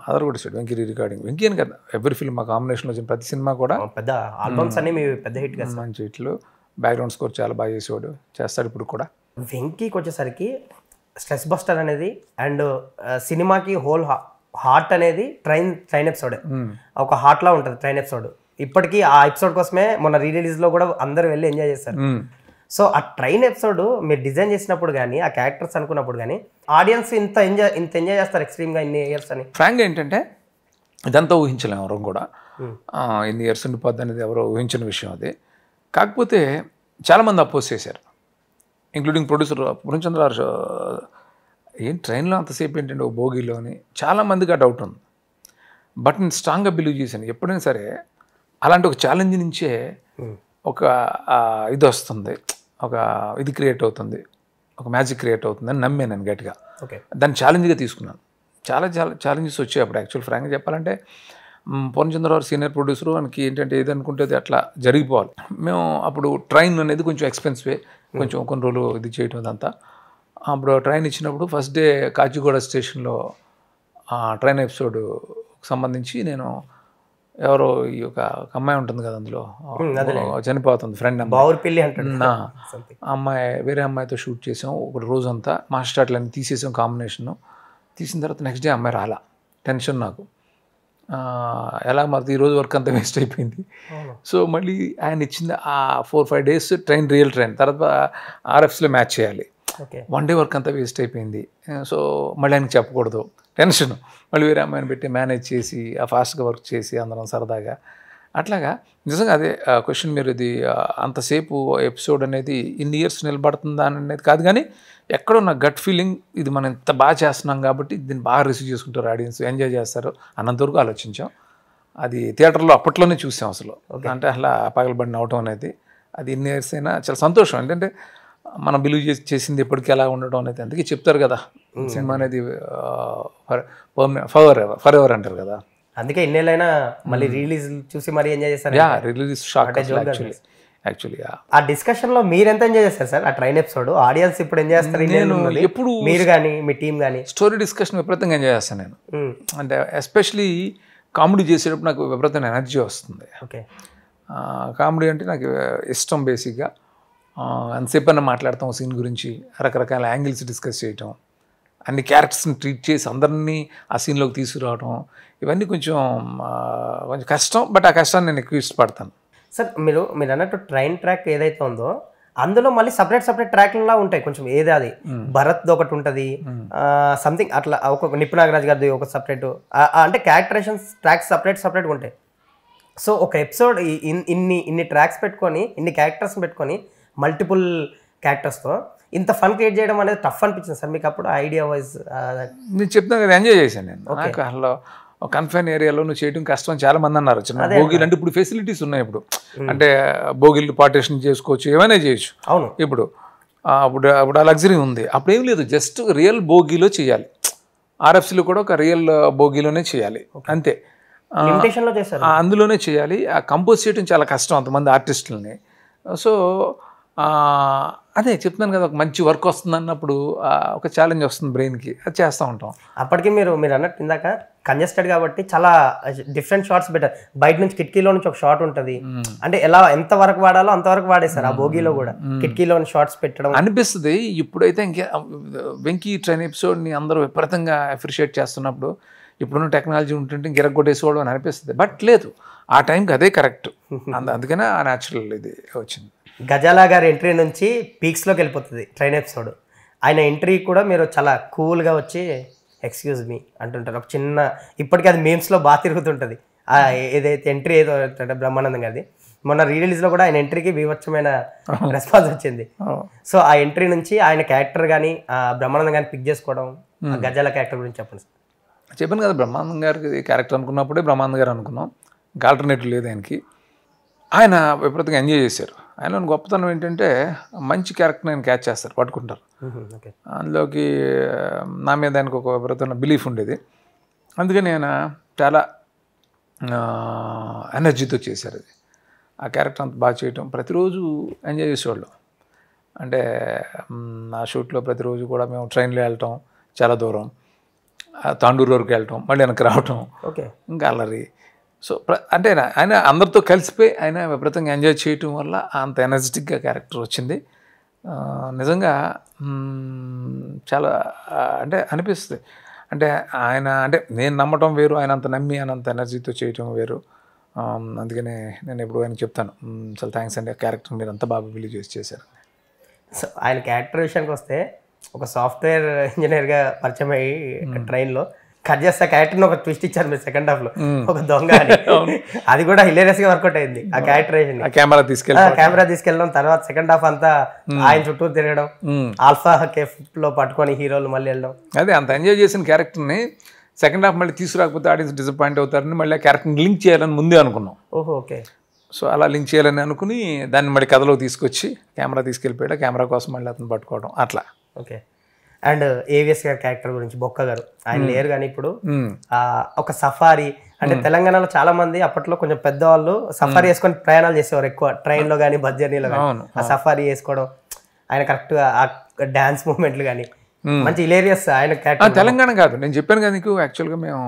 అదర్ కూడా ఇచ్చాడు వెంకీ రికార్డింగ్ వెంకీ అని కదా ఎవ్రీ ఫిల్మ్ మా కాంబినేషన్లో వచ్చిన ప్రతి సినిమా కూడా పెద్ద ఆల్బమ్స్ అన్ని పెద్ద హిట్ కదా మంచి హిట్లు బ్యాక్గ్రౌండ్ స్కోర్ చాలా బాగా చేసేవాడు చేస్తాడు ఇప్పుడు కూడా వెంకీకి వచ్చేసరికి స్ట్రెస్ బస్టర్ అనేది అండ్ సినిమాకి హోల్ హార్ట్ అనేది ట్రైన్ ట్రైన్ ఎపిసోడే ఒక హార్ట్ లా ఉంటుంది ట్రైన్ ఎపిసోడ్ ఇప్పటికీ ఆ ఎపిసోడ్ కోసమే మొన్న రీ లో కూడా అందరు వెళ్ళి ఎంజాయ్ చేశారు సో ఆ ట్రైన్ ఎపిసోడ్ మీరు డిజైన్ చేసినప్పుడు కానీ ఆ క్యారెక్టర్స్ అనుకున్నప్పుడు కానీ ఆడియన్స్ ఇంత ఎంజాయ్ ఇంత ఎంజాయ్ చేస్తారు గా ఇన్ని ఇయర్స్ అని ఫ్రాంక్ ఏంటంటే ఇదంతా ఊహించలేము ఎవరు కూడా ఇన్ని ఇయర్స్ ఉండిపోద్ది అనేది ఎవరో ఊహించిన విషయం అది కాకపోతే చాలామంది అపోజ్ చేశారు ఇంక్లూడింగ్ ప్రొడ్యూసర్ పురంచంద్ర ఏం ట్రైన్లో అంతసేపు ఏంటంటే ఓ భోగిలో అని చాలామందికి ఆ డౌట్ ఉంది బట్ నేను స్ట్రాంగ్గా బిలీవ్ చేశాను ఎప్పుడైనా సరే అలాంటి ఒక ఛాలెంజ్ నుంచే ఒక ఇది వస్తుంది ఒక ఇది క్రియేట్ అవుతుంది ఒక మ్యాజిక్ క్రియేట్ అవుతుంది అని నమ్మే నేను గట్టిగా ఓకే దాన్ని ఛాలెంజ్గా తీసుకున్నాను చాలా చాలా ఛాలెంజెస్ వచ్చాయి అప్పుడు యాక్చువల్ ఫ్రాంక్గా చెప్పాలంటే పూర్ణచంద్రరావు సీనియర్ ప్రొడ్యూసర్ మనకి ఏంటంటే ఏది అనుకుంటే అట్లా జరిగిపోవాలి మేము అప్పుడు ట్రైన్ అనేది కొంచెం ఎక్స్పెన్సివే కొంచెం కొన్ని రోజులు ఇది చేయటం అదంతా అప్పుడు ట్రైన్ ఇచ్చినప్పుడు ఫస్ట్ డే కాచిగూడ స్టేషన్లో ఆ ట్రైన్ ఎపిసోడ్ సంబంధించి నేను ఎవరో ఈ యొక్క అమ్మాయి ఉంటుంది కదా అందులో చనిపోతుంది ఫ్రెండ్ బావురిపల్లి అమ్మాయి వేరే అమ్మాయితో షూట్ చేసాం ఒక రోజంతా మాస్టర్ అట్లన్నీ తీసేసాం కాంబినేషన్ తీసిన తర్వాత నెక్స్ట్ డే అమ్మాయి రాలా టెన్షన్ నాకు ఎలా మరి ఈ రోజు వర్క్ అంతా వేస్ట్ అయిపోయింది సో మళ్ళీ ఆయన ఇచ్చిన ఆ four five days train real train తర్వాత ఆర్ఎఫ్స్లో మ్యాచ్ చేయాలి వన్ డే వర్క్ అంతా వేస్ట్ అయిపోయింది సో మళ్ళీ ఆయనకి చెప్పకూడదు టెన్షన్ మళ్ళీ వేరే అమ్మాయిని పెట్టి మేనేజ్ చేసి ఆ ఫాస్ట్గా వర్క్ చేసి అందరం సరదాగా అట్లాగా నిజంగా అదే క్వశ్చన్ మీరు ఇది అంతసేపు ఎపిసోడ్ అనేది ఇన్ని ఇయర్స్ నిలబడుతుందా అనేది కాదు కానీ ఎక్కడో నా గట్ ఫీలింగ్ ఇది మనం ఇంత బాగా చేస్తున్నాం కాబట్టి దీన్ని బాగా రిసీవ్ చేసుకుంటారు ఆడియన్స్ ఎంజాయ్ చేస్తారు అన్నంతవరకు ఆలోచించాం అది థియేటర్లో అప్పట్లోనే చూసాం అసలు అంటే అలా పగలబడిన అవటం అనేది అది ఇన్ని ఇయర్స్ అయినా చాలా సంతోషం ఏంటంటే మనం బిలీవ్ చేసింది ఎప్పటికీ ఎలా ఉండడం అనేది అందుకే చెప్తారు కదా సినిమా అనేది for for ever for ever అంటారు కదా అందుకే ఇన్నేళ్ళైనా మళ్ళీ రిలీజ్ చూసి మరీ ఎంజాయ్ చేస్తారు yeah release shock actually actually ఆ డిస్కషన్ లో మీరు ఎంత ఎంజాయ్ చేస్తారు సార్ ఆ ట్రైన్ ఎపిసోడ్ ఆడియన్స్ ఇప్పుడు ఎంజాయ్ చేస్తారు నేను ఎప్పుడు మీరు కానీ మీ టీం కానీ స్టోరీ డిస్కషన్ విపరీతంగా ఎంజాయ్ చేస్తాను నేను అంటే ఎస్పెషలీ కామెడీ చేసేటప్పుడు నాకు విపరీతమైన ఎనర్జీ వస్తుంది ఓకే కామెడీ అంటే నాకు ఇష్టం బేసిక్గా ఎంతసేపు అయినా మాట్లాడతాం సీన్ గురించి రకరకాల యాంగిల్స్ డిస్కస్ చేయటం అన్ని క్యారెక్టర్స్ని ట్రీట్ చేసి అందరినీ ఆ సీన్లోకి తీసుకురావడం ఇవన్నీ కొంచెం కొంచెం కష్టం బట్ ఆ కష్టాన్ని నేను ఎక్కువ ఇష్టపడతాను సార్ మీరు మీరు అన్నట్టు ట్రైన్ ట్రాక్ ఏదైతే ఉందో అందులో మళ్ళీ సపరేట్ సపరేట్ ట్రాక్లా ఉంటాయి కొంచెం ఏది అది భరత్ ఒకటి ఉంటుంది సంథింగ్ అట్లా ఒక నిప్పు నాగరాజ్ గారిది ఒక సపరేట్ అంటే క్యారెక్టరేషన్స్ ట్రాక్స్ సపరేట్ సపరేట్గా ఉంటాయి సో ఒక ఎపిసోడ్ ఇన్ని ఇన్ని ట్రాక్స్ పెట్టుకొని ఇన్ని క్యారెక్టర్స్ పెట్టుకొని మల్టిపుల్ క్యారెక్టర్స్తో ఇంత ఫన్ క్రియేట్ చేయడం అనేది టఫ్ అనిపించింది సార్ మీకు అప్పుడు ఐడియా వైజ్ నేను చెప్తున్నా కదా ఎంజాయ్ చేశాను నేను నాకు అసలు కన్ఫైన్ ఏరియాలో నువ్వు చేయడం కష్టం చాలా మంది అన్నారు చిన్న భోగిలు అంటే ఇప్పుడు ఫెసిలిటీస్ ఉన్నాయి ఇప్పుడు hmm. అంటే భోగిలు పార్టేషన్ చేసుకోవచ్చు ఏమైనా చేయొచ్చు అవును ఇప్పుడు అప్పుడు అప్పుడు ఆ లగ్జరీ ఉంది అప్పుడు ఏం లేదు జస్ట్ రియల్ భోగిలో చేయాలి ఆర్ఎఫ్సీలో కూడా ఒక రియల్ భోగిలోనే చేయాలి అంతే అందులోనే చేయాలి ఆ కంపోజ్ చేయడం చాలా కష్టం అంతమంది ఆర్టిస్టులని సో అదే చెప్తున్నాను కదా ఒక మంచి వర్క్ వస్తుంది అన్నప్పుడు ఒక ఛాలెంజ్ వస్తుంది బ్రెయిన్కి అది చేస్తూ ఉంటాం అప్పటికి మీరు మీరు అన్నట్టు ఇందాక కంజెస్టెడ్ కాబట్టి చాలా డిఫరెంట్ షార్ట్స్ బెటర్ బయట నుంచి కిటికీలో నుంచి ఒక షార్ట్ ఉంటుంది అంటే ఎలా ఎంత వరకు వాడాలో అంతవరకు వాడేస్తారు ఆ భోగిలో కూడా కిటికీలో షార్ట్స్ పెట్టడం అనిపిస్తుంది ఇప్పుడైతే ఇంకా వెంకీ ట్రైన్ ఎపిసోడ్ని అందరూ విపరీతంగా అప్రిషియేట్ చేస్తున్నప్పుడు ఇప్పుడున్న టెక్నాలజీ ఉంటుంటే గిరగొట్టేసేవాడు అని అనిపిస్తుంది బట్ లేదు ఆ టైంకి అదే కరెక్ట్ అందుకనే ఆ న్యాచురల్ ఇది వచ్చింది గజాలా గారి ఎంట్రీ నుంచి పీక్స్లోకి వెళ్ళిపోతుంది ట్రైన్ ఎపిసోడ్ ఆయన ఎంట్రీ కూడా మీరు చాలా కూల్గా వచ్చి ఎక్స్క్యూజ్ మీ అంటుంటారు ఒక చిన్న ఇప్పటికీ అది మేమ్స్లో బాగా తిరుగుతుంటుంది ఏదైతే ఎంట్రీ ఏదో బ్రహ్మానందం గారిది మొన్న రీరిలీజ్లో కూడా ఆయన ఎంట్రీకి వివచ్చమైన రెస్పాన్స్ వచ్చింది సో ఆ ఎంట్రీ నుంచి ఆయన క్యారెక్టర్ కానీ బ్రహ్మానందం గారిని పిక్ చేసుకోవడం గజాల క్యారెక్టర్ గురించి చెప్పండి సార్ చెప్పాను కదా బ్రహ్మానందం గారికి క్యారెక్టర్ అనుకున్నప్పుడే బ్రహ్మానందం గారు అనుకున్నాం ఇంకా ఆల్టర్నేటివ్ లేదు ఆయనకి ఆయన విపరీతంగా ఎంజాయ్ చేశారు ఆయనలోని గొప్పతనం ఏంటంటే మంచి క్యారెక్టర్ నేను క్యాచ్ చేస్తారు పట్టుకుంటారు అందులోకి నా మీద ఆయనకు ఒక విపరీతమైన బిలీఫ్ ఉండేది అందుకని ఆయన చాలా ఎనర్జీతో చేశారు అది ఆ క్యారెక్టర్ అంత బాగా చేయటం ప్రతిరోజు ఎంజాయ్ చేసేవాళ్ళం అంటే ఆ షూట్లో ప్రతిరోజు కూడా మేము ట్రైన్లో వెళ్ళటం చాలా దూరం తాండూరు వరకు వెళ్ళటం మళ్ళీ వెనక్కి రావటం ఓకే ఇంకా అల్లరి సో అంటే ఆయన అందరితో కలిసిపోయి ఆయన విపరీతంగా ఎంజాయ్ చేయటం వల్ల అంత ఎనర్జెటిక్గా క్యారెక్టర్ వచ్చింది నిజంగా చాలా అంటే అనిపిస్తుంది అంటే ఆయన అంటే నేను నమ్మటం వేరు ఆయన అంత నమ్మి ఆయన అంత ఎనర్జీతో చేయటం వేరు అందుకనే నేను ఎప్పుడు ఆయన చెప్తాను చాలా థ్యాంక్స్ అండి ఆ క్యారెక్టర్ మీరు అంత బాగా బిలీవ్ చేసి చేశారు సో ఆయన క్యారెక్టర్ విషయానికి వస్తే ఒక సాఫ్ట్వేర్ ఇంజనీర్గా పరిచయం అయ్యి ట్రైన్లో కట్ చేస్తే క్యారెక్టర్ ఒక ట్విస్ట్ ఇచ్చారు మీరు సెకండ్ హాఫ్ లో ఒక దొంగ అది కూడా హిలేరియస్ గా వర్కౌట్ అయింది ఆ క్యారెక్టర్ కెమెరా తీసుకెళ్ళి కెమెరా తీసుకెళ్ళడం తర్వాత సెకండ్ హాఫ్ అంతా ఆయన చుట్టూ తిరగడం ఆల్ఫా కేఫ్ లో పట్టుకొని హీరోలు మళ్ళీ వెళ్ళడం అదే అంత ఎంజాయ్ చేసిన క్యారెక్టర్ ని సెకండ్ హాఫ్ మళ్ళీ తీసుకురాకపోతే ఆడియన్స్ డిసప్పాయింట్ అవుతారని మళ్ళీ క్యారెక్టర్ లింక్ చేయాలని ముందే అనుకున్నాం ఓహో ఓకే సో అలా లింక్ చేయాలని అనుకుని దాన్ని మళ్ళీ కథలో తీసుకొచ్చి కెమెరా తీసుకెళ్ళిపోయాడు కెమెరా కోసం మళ్ళీ అతను పట్టుకోవడం అట్లా ఓకే అండ్ ఏవిఎస్ గారి క్యారెక్టర్ గురించి బొక్క గారు ఆయన లేరు కానీ ఇప్పుడు ఒక సఫారీ అంటే తెలంగాణలో చాలా మంది అప్పట్లో కొంచెం పెద్దవాళ్ళు సఫారీ వేసుకొని ప్రయాణాలు చేసేవారు ఎక్కువ ట్రైన్ లో కానీ బస్ జర్నీలో కానీ ఆ సఫారీ వేసుకోవడం ఆయన కరెక్ట్ గా ఆ డాన్స్ మూవ్మెంట్లు కానీ మంచి ఇలేరియస్ ఆయన తెలంగాణ కాదు నేను చెప్పాను కదా నీకు యాక్చువల్గా మేము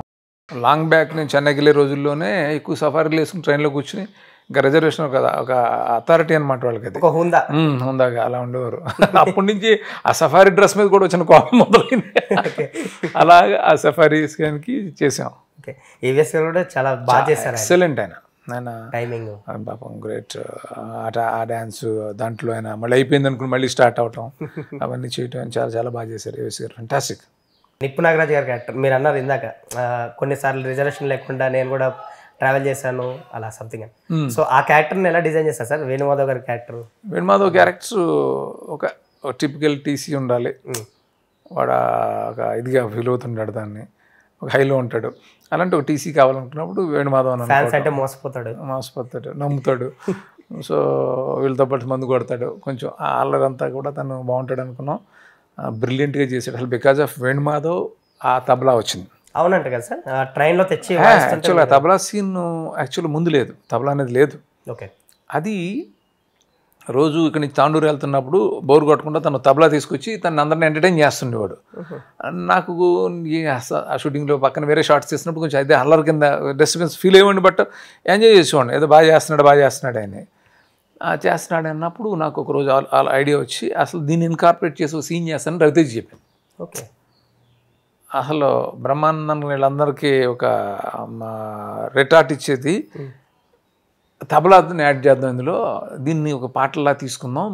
లాంగ్ బ్యాక్ నేను చెన్నైకి వెళ్ళే రోజుల్లోనే ఎక్కువ సఫారీలు వేసుకుని ట్రైన్లో కూర్చుని ఇంకా రిజర్వేషన్ ఒక ఒక అథారిటీ అనమాట వాళ్ళకి అది హుందా హుందాగా అలా ఉండేవారు అప్పటి నుంచి ఆ సఫారీ డ్రెస్ మీద కూడా వచ్చిన కోపం మొదలైంది అలాగా ఆ సఫారీ స్కాన్కి చేసాం కూడా చాలా బాగా చేశారు ఎక్సలెంట్ ఆయన టైమింగ్ పాపం గ్రేట్ ఆ డ్యాన్స్ దాంట్లో ఆయన మళ్ళీ అయిపోయింది అనుకుని మళ్ళీ స్టార్ట్ అవటం అవన్నీ చేయటం చాలా చాలా బాగా చేశారు ఏవిఎస్ గారు ఫంటాస్టిక్ నిప్పు నాగరాజు గారు మీరు అన్నారు ఇందాక కొన్నిసార్లు రిజర్వేషన్ లేకుండా నేను కూడా ట్రావెల్ చేశాను అలా సంథింగ్ సో hmm. ఆ క్యారెక్టర్ ఎలా డిజైన్ చేశారు సార్ వేణుమాధవ్ గారి క్యారెక్టర్ వేణుమాధవ్ క్యారెక్టర్ ఒక టిపికల్ టీసీ ఉండాలి hmm. వాడ ఒక ఇదిగా ఫీల్ అవుతుంటాడు దాన్ని ఒక హైలో ఉంటాడు అలాంటి ఒక టీసీ కావాలనుకున్నప్పుడు వేణుమాధవ్ అని అంటే మోసపోతాడు మోసపోతాడు నమ్ముతాడు సో వీళ్ళతో పాటు మందు కొడతాడు కొంచెం వాళ్ళదంతా కూడా తను బాగుంటాడు అనుకున్నాం బ్రిలియంట్గా చేశాడు అసలు బికాజ్ ఆఫ్ వేణుమాధవ్ ఆ తబలా వచ్చింది అవునంట కదా సార్ ట్రైన్లో తెచ్చి యాక్చువల్గా తబలా సీన్ యాక్చువల్ ముందు లేదు తబలా అనేది లేదు ఓకే అది రోజు ఇక్కడ నుంచి తాండూరు వెళ్తున్నప్పుడు బోర్ కొట్టకుండా తను తబలా తీసుకొచ్చి తను అందరిని ఎంటర్టైన్ చేస్తుండేవాడు నాకు ఆ షూటింగ్లో పక్కన వేరే షార్ట్స్ తీసినప్పుడు కొంచెం అయితే అల్లరి కింద డిస్టర్బెన్స్ ఫీల్ అయ్యండి బట్ ఎంజాయ్ చేసేవాడు ఏదో బాగా చేస్తున్నాడు బాగా చేస్తున్నాడు అని చేస్తున్నాడు అన్నప్పుడు నాకు ఒక రోజు ఐడియా వచ్చి అసలు దీన్ని ఇన్కార్పొరేట్ చేసి సీన్ చేస్తానని రవితేజ్ చెప్పాను ఓకే అసలు బ్రహ్మానందం వీళ్ళందరికీ ఒక రిటార్ట్ ఇచ్చేది తబలాని యాడ్ చేద్దాం ఇందులో దీన్ని ఒక పాటలా తీసుకుందాం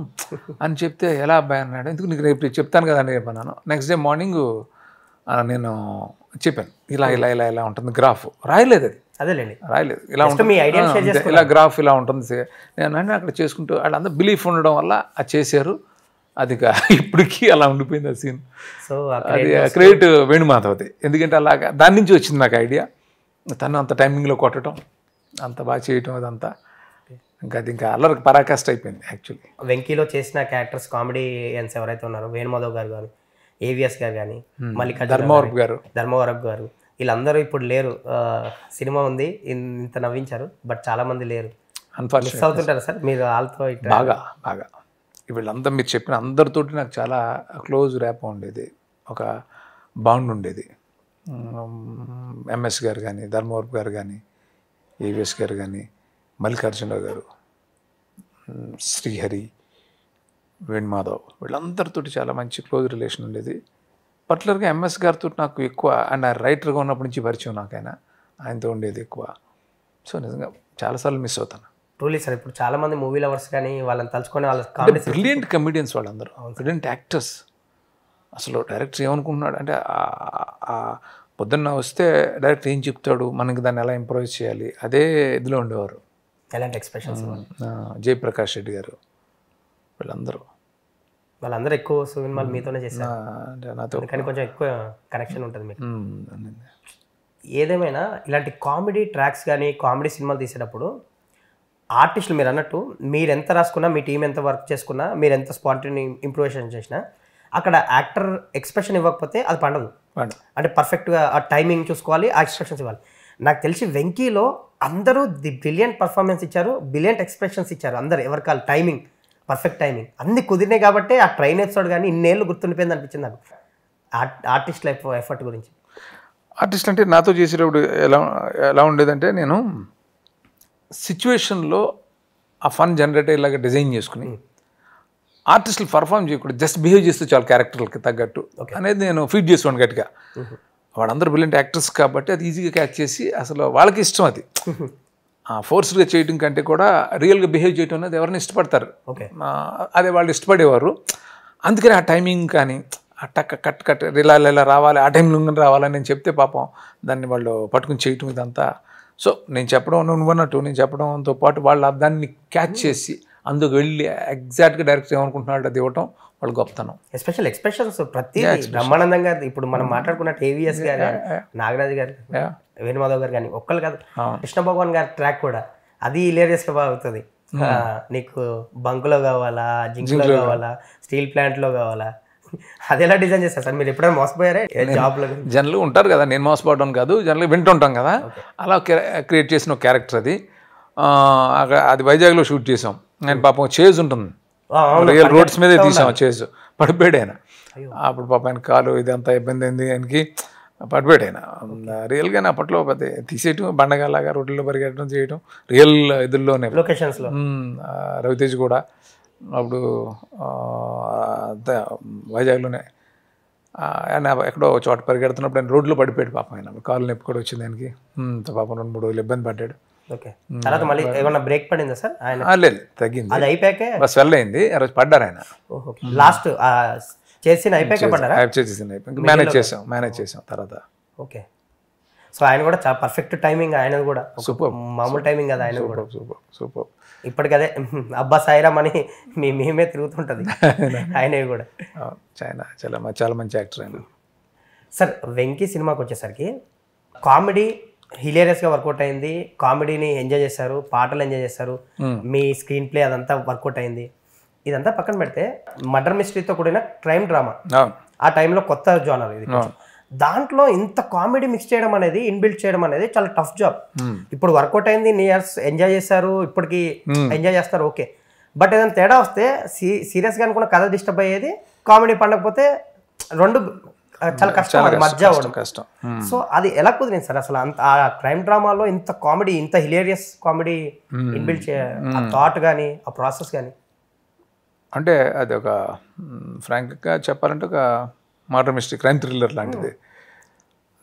అని చెప్తే ఎలా అబ్బాయి అన్నాడు ఎందుకు నీకు రేపు చెప్తాను కదా అని చెప్పన్నాను నెక్స్ట్ డే మార్నింగ్ నేను చెప్పాను ఇలా ఇలా ఇలా ఇలా ఉంటుంది గ్రాఫ్ రాయలేదు అది అదేలేండి రాయలేదు ఇలా ఉంటుంది ఇలా గ్రాఫ్ ఇలా ఉంటుంది నేను అక్కడ చేసుకుంటూ వాళ్ళందరూ బిలీఫ్ ఉండడం వల్ల అది చేశారు అది ఇప్పటికీ అలా ఉండిపోయింది ఆ సీన్ సో అది క్రెడిట్ వేణుమాధవతి ఎందుకంటే అలాగా దాని నుంచి వచ్చింది నాకు ఐడియా తను అంత టైమింగ్లో కొట్టడం అంత బాగా చేయటం అదంతా ఇంకా అది ఇంకా అల్లరికి పరాకాష్ట అయిపోయింది యాక్చువల్లీ వెంకీలో చేసిన క్యారెక్టర్స్ కామెడీ ఎన్స్ ఎవరైతే ఉన్నారో వేణుమాధవ్ గారు కానీ ఏవిఎస్ గారు కానీ మళ్ళీ ధర్మవరప్ గారు ధర్మవరప్ గారు వీళ్ళందరూ ఇప్పుడు లేరు సినిమా ఉంది ఇంత నవ్వించారు బట్ చాలామంది లేరు మిస్ అవుతుంటారు సార్ మీరు వాళ్ళతో బాగా బాగా వీళ్ళందరూ మీరు చెప్పిన అందరితోటి నాకు చాలా క్లోజ్ ర్యాప్ ఉండేది ఒక బాండ్ ఉండేది ఎంఎస్ గారు కానీ ధర్మవరపు గారు కానీ ఏవిఎస్ గారు కానీ మల్లికార్జునరావు గారు శ్రీహరి వేణుమాధవ్ వీళ్ళందరితోటి చాలా మంచి క్లోజ్ రిలేషన్ ఉండేది పర్టికులర్గా ఎంఎస్ గారితో నాకు ఎక్కువ ఆయన రైటర్గా ఉన్నప్పటి నుంచి పరిచయం నాకైనా ఆయనతో ఉండేది ఎక్కువ సో నిజంగా చాలాసార్లు మిస్ అవుతాను ట్రూలీ సార్ ఇప్పుడు చాలా మంది మూవీ లవర్స్ కానీ వాళ్ళని తలుచుకొని వాళ్ళ కామెడీ బ్రిలియంట్ కమెడియన్స్ వాళ్ళందరూ బ్రిలియంట్ యాక్టర్స్ అసలు డైరెక్టర్ ఏమనుకుంటున్నాడు అంటే పొద్దున్న వస్తే డైరెక్టర్ ఏం చెప్తాడు మనకి దాన్ని ఎలా ఇంప్రూవ్ చేయాలి అదే ఇదిలో ఉండేవారు ఎలాంటి ఎక్స్ప్రెషన్స్ జయప్రకాష్ రెడ్డి గారు వీళ్ళందరూ వాళ్ళందరూ ఎక్కువ సినిమాలు మీతోనే చేస్తారు నాతో కానీ కొంచెం ఎక్కువ కనెక్షన్ ఉంటుంది మీకు ఏదేమైనా ఇలాంటి కామెడీ ట్రాక్స్ కానీ కామెడీ సినిమాలు తీసేటప్పుడు ఆర్టిస్టులు మీరు అన్నట్టు మీరు ఎంత రాసుకున్నా మీ టీం ఎంత వర్క్ చేసుకున్నా మీరు ఎంత స్పాంటిని ఇంప్రూవేషన్ చేసినా అక్కడ యాక్టర్ ఎక్స్ప్రెషన్ ఇవ్వకపోతే అది పండదు అంటే పర్ఫెక్ట్గా ఆ టైమింగ్ చూసుకోవాలి ఆ ఎక్స్ప్రెషన్స్ ఇవ్వాలి నాకు తెలిసి వెంకీలో అందరూ ది బ్రిలియంట్ పర్ఫార్మెన్స్ ఇచ్చారు బ్రిలియంట్ ఎక్స్ప్రెషన్స్ ఇచ్చారు అందరు ఎవరి కావాలి టైమింగ్ పర్ఫెక్ట్ టైమింగ్ అన్ని కుదిరినాయి కాబట్టి ఆ ట్రైన్ ఎపిసోడ్ కానీ ఇన్నేళ్ళు గుర్తుండిపోయింది అనిపించింది నాకు లైఫ్ ఎఫర్ట్ గురించి ఆర్టిస్ట్ అంటే నాతో చేసేటప్పుడు ఎలా ఎలా ఉండేదంటే నేను సిచ్యువేషన్లో ఆ ఫన్ జనరేట్ అయ్యేలాగా డిజైన్ చేసుకుని hmm. ఆర్టిస్టులు పర్ఫామ్ చేయకుండా జస్ట్ బిహేవ్ చేస్తూ చాలా క్యారెక్టర్లకి తగ్గట్టు అనేది నేను ఫీడ్ చేసుకోండి గట్టిగా hmm. వాళ్ళందరూ బ్రిలియంట్ యాక్టర్స్ కాబట్టి అది ఈజీగా క్యాచ్ చేసి అసలు వాళ్ళకి ఇష్టం అది ఫోర్స్డ్గా hmm. చేయడం కంటే కూడా రియల్గా బిహేవ్ చేయడం అనేది ఎవరైనా ఇష్టపడతారు అదే వాళ్ళు ఇష్టపడేవారు అందుకని ఆ టైమింగ్ కానీ ఆ టక్ కట్ కట్ ఇలా ఇలా రావాలి ఆ టైంలో రావాలని నేను చెప్తే పాపం దాన్ని వాళ్ళు పట్టుకుని చేయటం ఇదంతా సో నేను చెప్పడం నువ్వు వన్ టూ నేను చెప్పడంతో పాటు వాళ్ళు దాన్ని క్యాచ్ hmm. చేసి అందుకు వెళ్ళి ఎగ్జాక్ట్గా డైరెక్ట్ చేయమనుకుంటున్నాడు అది ఇవ్వటం వాళ్ళు గొప్పతనం ఎస్పెషల్ ఎక్స్ప్రెషన్స్ ప్రతి బ్రహ్మానందంగా ఇప్పుడు మనం hmm. మాట్లాడుకున్నట్టు ఏవిఎస్ గారు నాగరాజ్ గారు వేణుమాధవ్ గారు కానీ ఒక్కరు కాదు కృష్ణ భగవాన్ గారి ట్రాక్ కూడా అది ఇలేరియస్ బాగుతుంది hmm. నీకు బంకులో కావాలా జింక్లో కావాలా స్టీల్ ప్లాంట్లో కావాలా అది ఎలా డిజైన్ చేస్తారు సార్ మీరు ఎప్పుడైనా మోసపోయారా జాబ్లో జనరల్ ఉంటారు కదా నేను మోసపోవడం కాదు జనరల్ వింటుంటాం కదా అలా క్రియేట్ చేసిన క్యారెక్టర్ అది అది వైజాగ్లో షూట్ చేసాం నేను పాపం చేజ్ ఉంటుంది రోడ్స్ మీదే తీసాం చేజ్ పడిపోయాడు ఆయన అప్పుడు పాప ఆయన కాలు ఇదంతా ఇబ్బంది అయింది ఆయనకి పడిపోయాడు ఆయన రియల్గా అప్పట్లో పెద్ద తీసేయటం బండగాలాగా రోడ్లలో పరిగెట్టడం చేయటం రియల్ ఇదుల్లోనే లొకేషన్స్లో రవితేజ్ కూడా అప్పుడు వైజాగ్లోనే ఆయన ఎక్కడో చోట పరిగెడుతున్నప్పుడు ఆయన రోడ్లో పడిపోయాడు పాపం ఆయన కాలు నొప్పి కూడా వచ్చింది ఆయనకి పాపం రెండు మూడు రోజులు ఇబ్బంది పడ్డాడు ఓకే తర్వాత మళ్ళీ ఏమన్నా బ్రేక్ పడిందా సార్ ఆయన లేదు తగ్గింది అది అయిపోయాకే బస్ వెల్ అయింది రోజు పడ్డారు ఆయన లాస్ట్ చేసిన అయిపోయాక పడ్డారా చేసేసిన అయిపోయి మేనేజ్ చేసాం మేనేజ్ చేసాం తర్వాత ఓకే సో ఆయన కూడా చాలా పర్ఫెక్ట్ టైమింగ్ ఆయన కూడా సూపర్ మామూలు టైమింగ్ కదా ఆయన కూడా సూపర్ సూపర్ ఇప్పటికదే అబ్బా సాయిరామ్ అని మీ మేమే తిరుగుతుంటుంది ఆయనవి కూడా చాలా చాలా చాలా మంచి యాక్టర్ ఆయన సార్ వెంకీ సినిమాకి వచ్చేసరికి కామెడీ హిలేరియస్గా వర్కౌట్ అయింది కామెడీని ఎంజాయ్ చేశారు పాటలు ఎంజాయ్ చేశారు మీ స్క్రీన్ ప్లే అదంతా వర్కౌట్ అయింది ఇదంతా పక్కన పెడితే మర్డర్ మిస్టరీతో కూడిన క్రైమ్ డ్రామా ఆ టైంలో కొత్త జానర్ ఇది దాంట్లో ఇంత కామెడీ మిక్స్ చేయడం అనేది ఇన్బిల్డ్ చేయడం అనేది చాలా టఫ్ జాబ్ hmm. ఇప్పుడు వర్కౌట్ అయింది నీ ఇయర్స్ ఎంజాయ్ చేశారు ఇప్పటికి ఎంజాయ్ hmm. చేస్తారు ఓకే బట్ ఏదైనా తేడా వస్తే సీరియస్ సీరియస్గా అనుకున్న కథ డిస్టర్బ్ అయ్యేది కామెడీ పండకపోతే రెండు చాలా hmm. కష్టం అది మధ్య కష్టం సో అది ఎలా కుదిరింది సార్ అసలు అంత ఆ క్రైమ్ డ్రామాలో ఇంత కామెడీ ఇంత హిలేరియస్ కామెడీ ఇన్బిల్డ్ చే ఆ థాట్ కానీ ఆ ప్రాసెస్ కానీ అంటే అది ఒక ఫ్రాంక్గా చెప్పాలంటే ఒక మర్డర్ మిస్టరీ క్రైమ్ థ్రిల్లర్ లాంటిది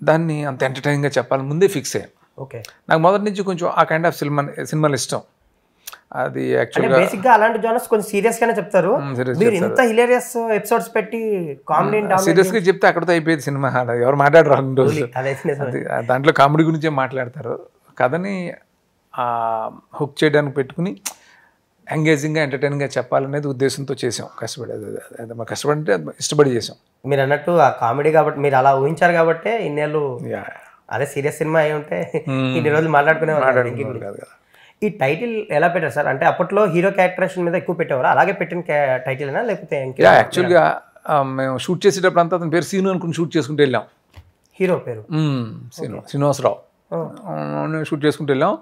దాన్ని అంత ఎంటర్టైనింగ్గా చెప్పాలి ముందే ఫిక్స్ అయ్యాను ఓకే నాకు మొదటి నుంచి కొంచెం ఆ కైండ్ ఆఫ్ సినిమా సినిమాలు ఇష్టం అది యాక్చువల్గా బేసిక్గా అలాంటి జోనర్స్ కొంచెం సీరియస్గానే చెప్తారు మీరు ఇంత హిలేరియస్ ఎపిసోడ్స్ పెట్టి కామెడీ సీరియస్గా చెప్తే అక్కడతో అయిపోయేది సినిమా ఎవరు మాట్లాడరు రెండు రోజులు దాంట్లో కామెడీ గురించే మాట్లాడతారు కథని హుక్ చేయడానికి పెట్టుకుని ఎంగేజింగ్గా ఎంటర్టైనింగ్గా చెప్పాలనేది ఉద్దేశంతో చేసాం కష్టపడి మా కష్టపడి ఇష్టపడి చేసాం మీరు అన్నట్టు ఆ కామెడీ కాబట్టి మీరు అలా ఊహించారు కాబట్టి ఇన్నేళ్ళు అదే సీరియస్ సినిమా అయి ఉంటే ఇన్ని రోజులు మాట్లాడుకునే కాదు కదా ఈ టైటిల్ ఎలా పెట్టారు సార్ అంటే అప్పట్లో హీరో క్యారెక్టరేషన్ మీద ఎక్కువ పెట్టేవారు అలాగే పెట్టిన టైటిల్ అయినా లేకపోతే యాక్చువల్గా మేము షూట్ చేసేటప్పుడు అంతా అతని పేరు సీను అనుకుని షూట్ చేసుకుంటూ వెళ్ళాం హీరో పేరు శ్రీనివాసరావు షూట్ చేసుకుంటూ వెళ్ళాం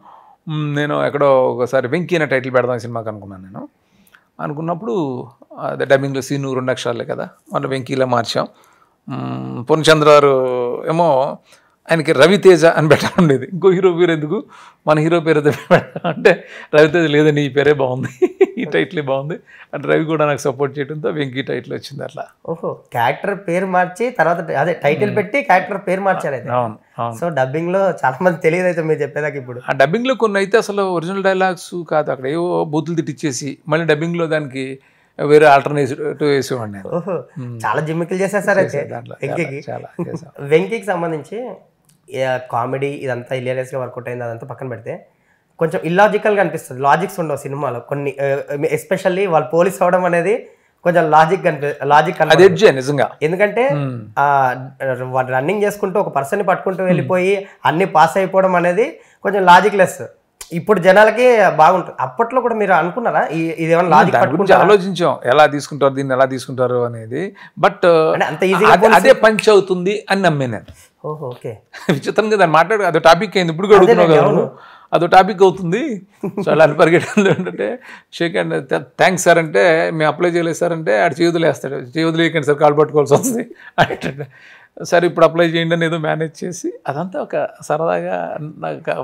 నేను ఎక్కడో ఒకసారి వెంకీ అనే టైటిల్ పెడదాం సినిమాకి అనుకున్నాను నేను అనుకున్నప్పుడు అదే డబ్బింగ్లో సీను రెండు అక్షరాలే కదా మన వెంకీలా మార్చాం పూర్ణచంద్ర గారు ఏమో ఆయనకి రవితేజ అని పెట్టాలండేది ఇంకో హీరో పేరు ఎందుకు మన హీరో పేరు అంటే రవితేజ లేదని ఈ పేరే బాగుంది ఈ టైటిల్ బాగుంది అంటే రవి కూడా నాకు సపోర్ట్ చేయడంతో వెంకీ టైటిల్ వచ్చింది అట్లా ఓహో క్యారెక్టర్ పేరు మార్చి తర్వాత అదే టైటిల్ పెట్టి క్యారెక్టర్ పేరు మార్చారు అవును సో డబ్బింగ్ లో చాలా మంది తెలియదు అయితే మీరు చెప్పేదాకా ఇప్పుడు ఆ డబ్బింగ్ లో కొన్ని అయితే అసలు ఒరిజినల్ డైలాగ్స్ కాదు అక్కడ ఏవో బూతులు తిట్టిచ్చేసి మళ్ళీ డబ్బింగ్ లో దానికి వేరే ఆల్టర్నేటివ్ వేసేవాడిని చాలా జిమ్మికలు చేసేసారు అయితే వెంకీకి వెంకీకి సంబంధించి కామెడీ ఇదంతా గా వర్కౌట్ అయింది అదంతా పక్కన పెడితే కొంచెం ఇల్లాజికల్గా అనిపిస్తుంది లాజిక్స్ ఉండవు సినిమాలో కొన్ని ఎస్పెషల్లీ వాళ్ళు పోలీస్ అవడం అనేది కొంచెం లాజిక్ కనిపి లాజిక్ కనిపి నిజంగా ఎందుకంటే hmm. రన్నింగ్ చేసుకుంటూ ఒక పర్సన్ పట్టుకుంటూ వెళ్ళిపోయి అన్ని పాస్ అయిపోవడం అనేది కొంచెం లాజిక్ లెస్ ఇప్పుడు జనాలకి బాగుంటుంది అప్పట్లో కూడా మీరు అనుకున్నారా ఇది ఏమైనా లాజిక్ ఆలోచించాం ఎలా తీసుకుంటారు దీన్ని ఎలా తీసుకుంటారు అనేది బట్ uh, అంత ఈజీగా అదే పంచ్ అవుతుంది అని నమ్మే నేను ఓకే విచిత్రంగా దాన్ని మాట్లాడు అదే టాపిక్ అయింది ఇప్పుడు కూడా అదో టాపిక్ అవుతుంది సో అలా పరిగెట్టంలో ఏంటంటే షేక్ అండ్ థ్యాంక్స్ సార్ అంటే మేము అప్లై చేయలేదు సార్ అంటే ఆడు చేతులు వేస్తాడు చేతులు వేయకండి సార్ కాలు పట్టుకోవాల్సి వస్తుంది అంటే సార్ ఇప్పుడు అప్లై చేయండి అని ఏదో మేనేజ్ చేసి అదంతా ఒక సరదాగా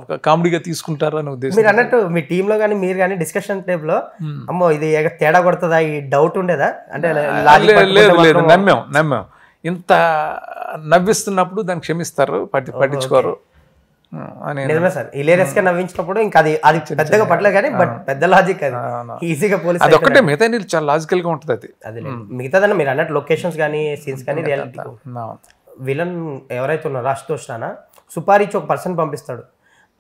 ఒక కామెడీగా తీసుకుంటారు అని ఉద్దేశం మీరు అన్నట్టు మీ టీంలో కానీ మీరు కానీ డిస్కషన్ టైప్లో అమ్మో ఇది తేడా కొడుతుందా ఈ డౌట్ ఉండేదా అంటే లేదు లేదు నమ్మాం నమ్మాం ఇంత నవ్విస్తున్నప్పుడు దాన్ని క్షమిస్తారు పట్టి పట్టించుకోరు నిజమే సార్ ఇలేరియస్ గా hmm. నవ్వించినప్పుడు ఇంకా అది అది పెద్దగా పట్టలేదు కానీ hmm. బట్ పెద్ద లాజిక్ అది ఈజీగా పోలీస్ ఒక్కటే మిగతా చాలా లాజికల్ గా ఉంటుంది అది అది hmm. మిగతాదన్న మీరు అన్నట్టు లొకేషన్స్ కానీ సీన్స్ కానీ రియాలిటీ విలన్ ఎవరైతే ఉన్నారో అశుతోష్ రానా సుపారీచి ఒక పర్సన్ పంపిస్తాడు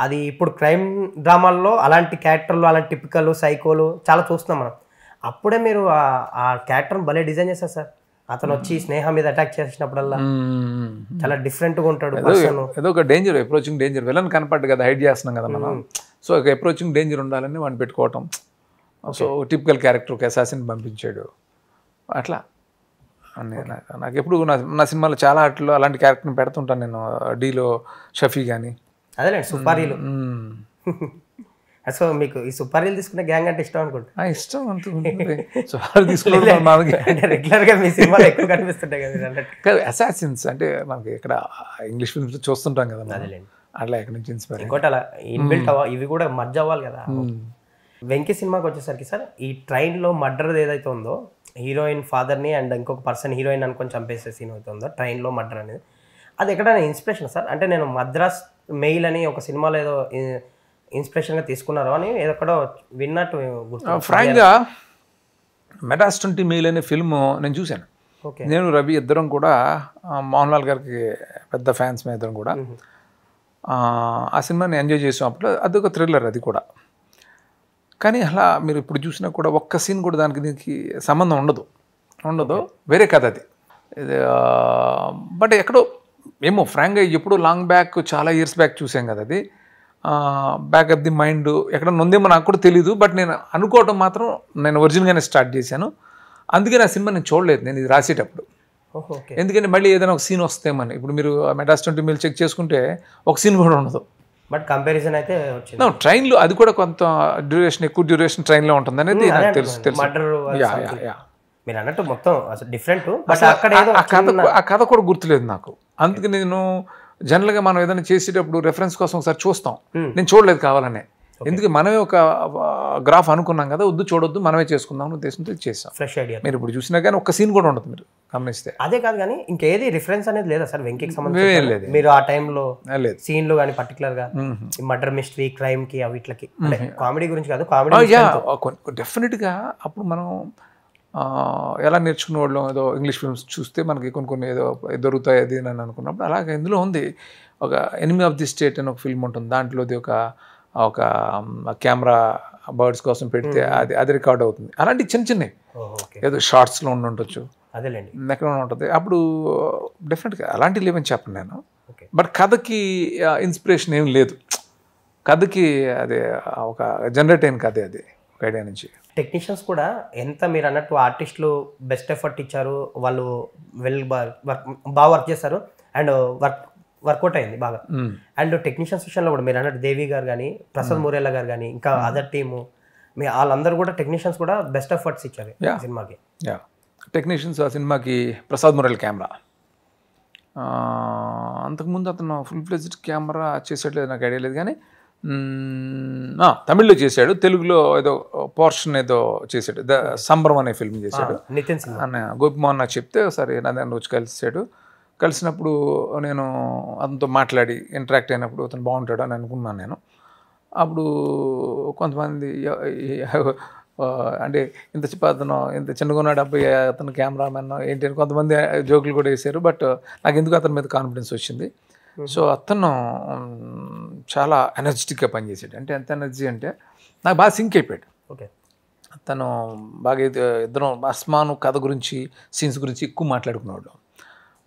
అది ఇప్పుడు క్రైమ్ డ్రామాల్లో అలాంటి క్యారెక్టర్లు అలాంటి టిపికలు సైకోలు చాలా చూస్తున్నాం మనం అప్పుడే మీరు ఆ క్యారెక్టర్ని భలే డిజైన్ చేస్తారు సార్ అతను వచ్చి స్నేహం మీద అటాక్ చేసినప్పుడల్లా చాలా డిఫరెంట్ గా ఉంటాడు ఏదో ఒక డేంజర్ అప్రోచింగ్ డేంజర్ విలన్ కనపడ్డు కదా హైడ్ చేస్తున్నాం కదా మనం సో ఒక అప్రోచింగ్ డేంజర్ ఉండాలని వాడిని పెట్టుకోవటం సో టిపికల్ క్యారెక్టర్ ఒక అసాసిన్ పంపించాడు అట్లా నాకు ఎప్పుడు నా నా సినిమాలో చాలా అట్లు అలాంటి క్యారెక్టర్ని పెడుతుంటాను నేను డీలో షఫీ కానీ అదేలేండి సుపారీలు సో మీకు ఈ సుపారీలు తీసుకునే గ్యాంగ్ అంటే ఇష్టం అనుకుంటా ఇష్టం అంటుంది రెగ్యులర్గా మీ సినిమాలు ఎక్కువ కనిపిస్తుంటాయి కదా అసాసిన్స్ అంటే మనకి ఇక్కడ ఇంగ్లీష్ ఫిల్మ్స్ చూస్తుంటాం కదా అట్లా ఎక్కడి నుంచి ఇన్స్పైర్ ఇంకోటి అలా ఇన్బిల్ట్ hmm. ఇవి కూడా మర్జ్ అవ్వాలి కదా hmm. వెంకీ సినిమాకి వచ్చేసరికి సార్ ఈ ట్రైన్లో మర్డర్ ఏదైతే ఉందో హీరోయిన్ ఫాదర్ని అండ్ ఇంకొక పర్సన్ హీరోయిన్ అనుకొని చంపేసే సీన్ అవుతుందో ట్రైన్లో మర్డర్ అనేది అది ఎక్కడైనా ఇన్స్పిరేషన్ సార్ అంటే నేను మద్రాస్ మెయిల్ అని ఒక సినిమాలో ఏదో ఇన్స్పిరేషన్గా తీసుకున్నారో అని ఏదొక్కడో విన్నట్టు గుర్తు ఫ్రాంక్గా మెటాస్ ట్వంటీ మెయిల్ అనే ఫిల్మ్ నేను చూశాను నేను రవి ఇద్దరం కూడా మోహన్ లాల్ గారికి పెద్ద ఫ్యాన్స్ మేము ఇద్దరం కూడా ఆ సినిమాని ఎంజాయ్ చేసాం అప్పుడు అది ఒక థ్రిల్లర్ అది కూడా కానీ అలా మీరు ఇప్పుడు చూసినా కూడా ఒక్క సీన్ కూడా దానికి దీనికి సంబంధం ఉండదు ఉండదు వేరే కథ అది బట్ ఎక్కడో ఏమో ఫ్రాంక్గా ఎప్పుడో లాంగ్ బ్యాక్ చాలా ఇయర్స్ బ్యాక్ చూసాం కదా అది బ్యాక్ ఆఫ్ ది మైండ్ ఎక్కడ ఉందేమో నాకు కూడా తెలీదు బట్ నేను అనుకోవటం మాత్రం నేను ఒరిజినల్గానే స్టార్ట్ చేశాను అందుకే నా సినిమా నేను చూడలేదు నేను ఇది రాసేటప్పుడు ఎందుకంటే మళ్ళీ ఏదైనా ఒక సీన్ వస్తేమని ఇప్పుడు మీరు మెటాస్ ట్వంటీ మీరు చెక్ చేసుకుంటే ఒక సీన్ కూడా ఉండదు బట్ కంపారిజన్ అయితే వచ్చింది ట్రైన్లో అది కూడా కొంత డ్యూరేషన్ ఎక్కువ డ్యూరేషన్ ట్రైన్లో ఉంటుంది అనేది hmm, నాకు తెలుసు తెలుసు మీరు అన్నట్టు మొత్తం డిఫరెంట్ బట్ అక్కడ ఆ కథ ఆ కథ కూడా గుర్తులేదు నాకు అందుకే నేను జనరల్గా మనం ఏదైనా చేసేటప్పుడు రెఫరెన్స్ కోసం ఒకసారి చూస్తాం hmm. నేను చూడలేదు కావాలనే ఎందుకు మనమే ఒక గ్రాఫ్ అనుకున్నాం కదా వద్దు చూడొద్దు మనమే చేసుకుందాం అనే ఉద్దేశంతో చేస్తాం ఫ్రెష్ ఐడియా మీరు ఇప్పుడు చూసినా కానీ ఒక సీన్ కూడా ఉండదు మీరు గమనిస్తే అదే కాదు కానీ ఇంకేది రిఫరెన్స్ అనేది లేదా సార్ వెంకీకి సంబంధించి లేదు మీరు ఆ టైంలో లేదు సీన్లు కానీ పర్టికులర్గా మర్డర్ మిస్టరీ క్రైమ్కి అవి ఇట్లకి కామెడీ hmm, hmm. గురించి కాదు కామెడీ డెఫినెట్గా అప్పుడు మనం ఎలా నేర్చుకునే వాళ్ళం ఏదో ఇంగ్లీష్ ఫిల్మ్స్ చూస్తే మనకి కొన్ని కొన్ని ఏదో దొరుకుతాయి అది అని అనుకున్నప్పుడు అలాగే ఇందులో ఉంది ఒక ఎనిమి ఆఫ్ ది స్టేట్ అని ఒక ఫిల్మ్ ఉంటుంది దాంట్లోది ఒక ఒక కెమెరా బర్డ్స్ కోసం పెడితే అది అది రికార్డ్ అవుతుంది అలాంటి చిన్న చిన్నవి ఏదో షార్ట్స్లో ఉండి ఉండొచ్చు అదేలేండి ఎక్కడ ఉంటుంది అప్పుడు డెఫినెట్గా అలాంటివి లేవని చెప్పను నేను బట్ కథకి ఇన్స్పిరేషన్ ఏం లేదు కథకి అదే ఒక జనరేట్ అయిన కథే అది ఒక ఐడియా నుంచి టెక్నీషియన్స్ కూడా ఎంత మీరు అన్నట్టు ఆర్టిస్టులు బెస్ట్ ఎఫర్ట్ ఇచ్చారు వాళ్ళు వెల్ వర్క్ బాగా వర్క్ చేశారు అండ్ వర్క్ వర్కౌట్ అయింది బాగా అండ్ టెక్నీషియన్స్ విషయంలో కూడా మీరు అన్నట్టు దేవి గారు కానీ ప్రసాద్ మూరేలా గారు కానీ ఇంకా అదర్ టీము మీ వాళ్ళందరూ కూడా టెక్నీషియన్స్ కూడా బెస్ట్ ఎఫర్ట్స్ ఇచ్చారు సినిమాకి టెక్నీషియన్స్ ఆ సినిమాకి ప్రసాద్ మురళి కెమెరా అంతకుముందు అతను ఫుల్ ఫ్లెజ్డ్ కెమెరా చేసేట్లేదు నాకు ఐడియా లేదు కానీ తమిళ్లో చేశాడు తెలుగులో ఏదో పోర్షన్ ఏదో చేశాడు ద సంబరం అనే ఫిల్మ్ చేశాడు అన్న గోపిమోహన్ నాకు చెప్తే ఒకసారి నాదాన్ని రోజు కలిసాడు కలిసినప్పుడు నేను అతనితో మాట్లాడి ఇంటరాక్ట్ అయినప్పుడు అతను బాగుంటాడు అని అనుకున్నాను నేను అప్పుడు కొంతమంది అంటే ఇంత అతను ఇంత ఉన్నాడు అబ్బాయి అతను కెమెరామెన్ ఏంటి కొంతమంది జోకులు కూడా వేశారు బట్ నాకు ఎందుకు అతని మీద కాన్ఫిడెన్స్ వచ్చింది సో అతను చాలా ఎనర్జెటిక్గా పనిచేసాడు అంటే ఎంత ఎనర్జీ అంటే నాకు బాగా సింక్ అయిపోయాడు ఓకే అతను బాగా ఇద్దరం అస్మాను కథ గురించి సీన్స్ గురించి ఎక్కువ మాట్లాడుకునేవాడు